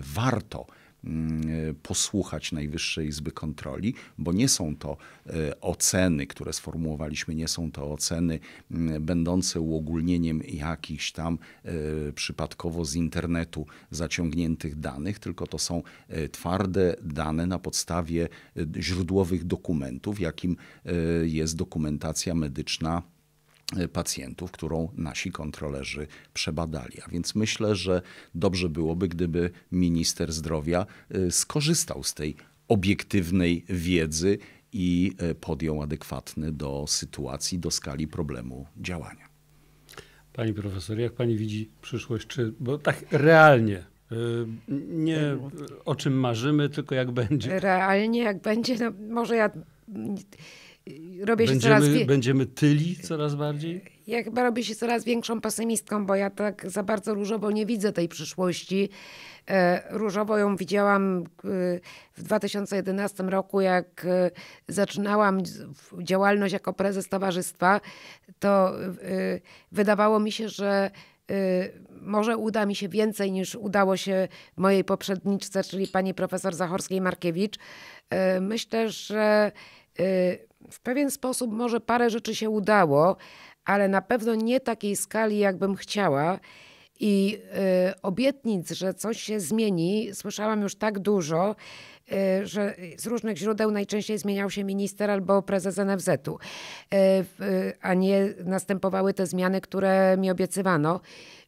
warto Mm, e, posłuchać Najwyższej Izby Kontroli, bo nie są to e, oceny, które sformułowaliśmy, nie są to oceny mm, będące uogólnieniem jakichś tam e, przypadkowo z internetu zaciągniętych danych, tylko to są twarde dane na podstawie źródłowych dokumentów, jakim jest dokumentacja medyczna Y, pacjentów, którą nasi kontrolerzy przebadali. A więc myślę, że dobrze byłoby, gdyby minister zdrowia y, skorzystał z tej obiektywnej wiedzy i y, podjął adekwatny do sytuacji, do skali problemu działania. Pani profesor, jak pani widzi przyszłość? Czy, bo tak realnie, nie o czym marzymy, tylko jak będzie. Realnie jak będzie, no może ja robię będziemy, coraz... Wie... Będziemy tyli coraz bardziej? Ja chyba robię się coraz większą pesymistką, bo ja tak za bardzo różowo nie widzę tej przyszłości. E, różowo ją widziałam e, w 2011 roku, jak e, zaczynałam działalność jako prezes towarzystwa, to wydawało mi się, że może uda mi się więcej niż udało się mojej poprzedniczce, czyli pani profesor Zachorskiej-Markiewicz. Myślę, że Y, w pewien sposób może parę rzeczy się udało, ale na pewno nie takiej skali, jakbym chciała. I y, obietnic, że coś się zmieni, słyszałam już tak dużo, y, że z różnych źródeł najczęściej zmieniał się minister albo prezes NFZ-u, a nie następowały te zmiany, które mi obiecywano.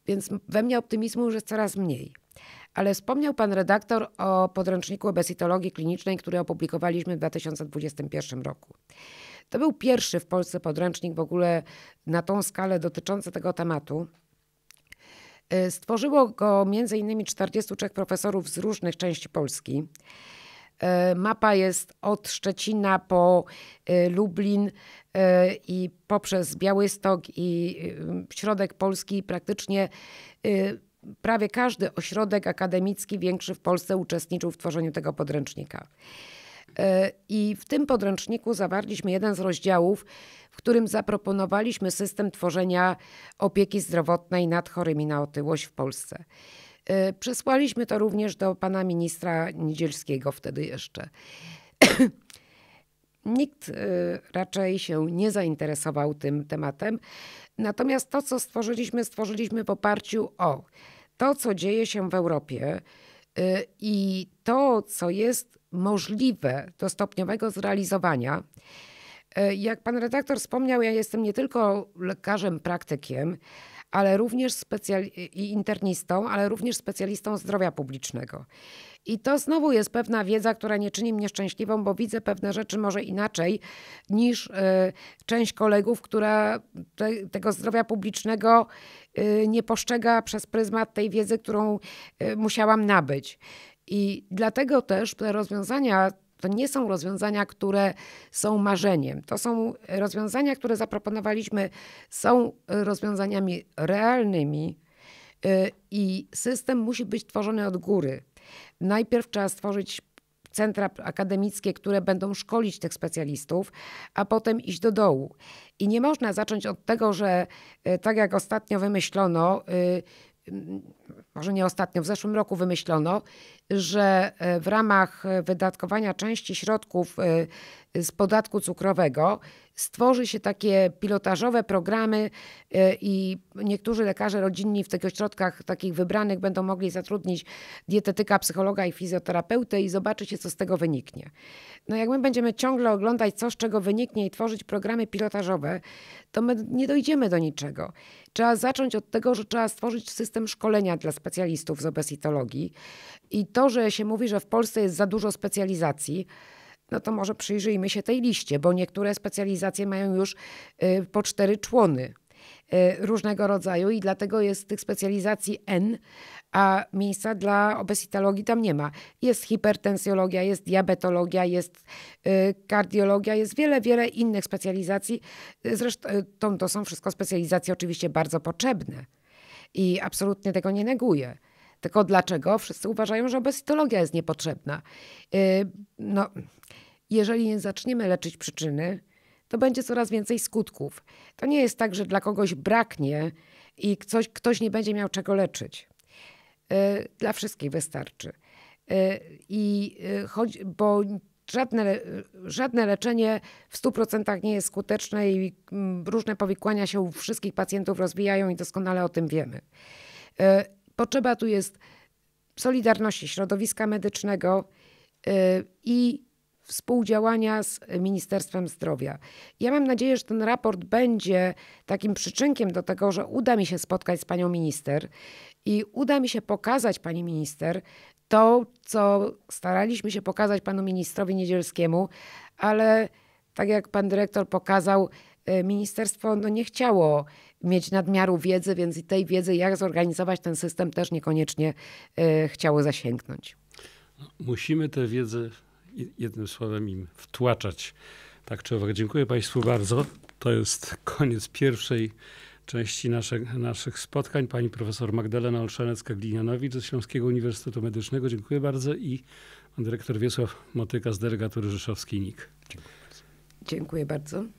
Więc we mnie optymizmu już jest coraz mniej ale wspomniał pan redaktor o podręczniku obesitologii klinicznej, który opublikowaliśmy w 2021 roku. To był pierwszy w Polsce podręcznik w ogóle na tą skalę dotyczący tego tematu. Y, stworzyło go m.in. 43 profesorów z różnych części Polski. Y, mapa jest od Szczecina po y, Lublin i poprzez Białystok i środek Polski praktycznie prawie każdy ośrodek akademicki większy w Polsce uczestniczył w tworzeniu tego podręcznika. E, I w tym podręczniku zawarliśmy jeden z rozdziałów, w którym zaproponowaliśmy system tworzenia opieki zdrowotnej nad chorymi na otyłość w Polsce. E, przesłaliśmy to również do pana ministra Niedzielskiego wtedy jeszcze. Nikt e, raczej się nie zainteresował tym tematem. Natomiast to, co stworzyliśmy, stworzyliśmy w oparciu o to, co dzieje się w Europie y, i to, co jest możliwe do stopniowego zrealizowania. Y, jak pan redaktor wspomniał, ja jestem nie tylko lekarzem, praktykiem, ale również i internistą, ale również specjalistą zdrowia publicznego. I to znowu jest pewna wiedza, która nie czyni mnie szczęśliwą, bo widzę pewne rzeczy może inaczej niż y, część kolegów, która te, tego zdrowia publicznego y, nie postrzega przez pryzmat tej wiedzy, którą y, musiałam nabyć. I dlatego też te rozwiązania to nie są rozwiązania, które są marzeniem. To są rozwiązania, które zaproponowaliśmy, są rozwiązaniami realnymi y, i system musi być tworzony od góry. Najpierw trzeba stworzyć centra akademickie, które będą szkolić tych specjalistów, a potem iść do dołu. I nie można zacząć od tego, że y, tak jak ostatnio wymyślono, y, może nie ostatnio, w zeszłym roku wymyślono, że e, w ramach wydatkowania części środków e, e, z podatku cukrowego stworzy się takie pilotażowe programy i niektórzy lekarze rodzinni w tych ośrodkach takich wybranych będą mogli zatrudnić dietetyka, psychologa i fizjoterapeutę i zobaczy się, co z tego wyniknie. No jak my będziemy ciągle oglądać, co z czego wyniknie i tworzyć programy pilotażowe, to my nie dojdziemy do niczego. Trzeba zacząć od tego, że trzeba stworzyć system szkolenia dla specjalistów z obesitologii i to to, że się mówi, że w Polsce jest za dużo specjalizacji, no to może przyjrzyjmy się tej liście, bo niektóre specjalizacje mają już y, po cztery człony y, różnego rodzaju i dlatego jest tych specjalizacji N, a miejsca dla obesitologii tam nie ma. Jest hipertensjologia, jest diabetologia, jest y, kardiologia, jest wiele, wiele innych specjalizacji. Zresztą to są wszystko specjalizacje oczywiście bardzo potrzebne i absolutnie tego nie neguję. Tylko dlaczego? Wszyscy uważają, że obesitologia jest niepotrzebna. Y, no, jeżeli nie zaczniemy leczyć przyczyny, to będzie coraz więcej skutków. To nie jest tak, że dla kogoś braknie i ktoś, ktoś nie będzie miał czego leczyć. Y, dla wszystkich wystarczy. Y, I choć, bo żadne, żadne leczenie w 100% nie jest skuteczne i mm, różne powikłania się u wszystkich pacjentów rozwijają i doskonale o tym wiemy. Potrzeba tu jest solidarności środowiska medycznego y, i współdziałania z Ministerstwem Zdrowia. Ja mam nadzieję, że ten raport będzie takim przyczynkiem do tego, że uda mi się spotkać z panią minister i uda mi się pokazać pani minister to, co staraliśmy się pokazać panu ministrowi Niedzielskiemu, ale tak jak pan dyrektor pokazał, Y, ministerstwo no, nie chciało mieć nadmiaru wiedzy, więc i tej wiedzy, jak zorganizować ten system, też niekoniecznie y, chciało zasięgnąć. Musimy tę wiedzę jednym słowem im wtłaczać. Tak czy owak, dziękuję Państwu bardzo. To jest koniec pierwszej części naszych, naszych spotkań. Pani profesor Magdalena Olszanecka-Glinianowicz ze Śląskiego Uniwersytetu Medycznego. Dziękuję bardzo i pan dyrektor Wiesław Motyka z delegatury Rzeszowskiej NIK. Dziękuję bardzo. Dziękuję bardzo.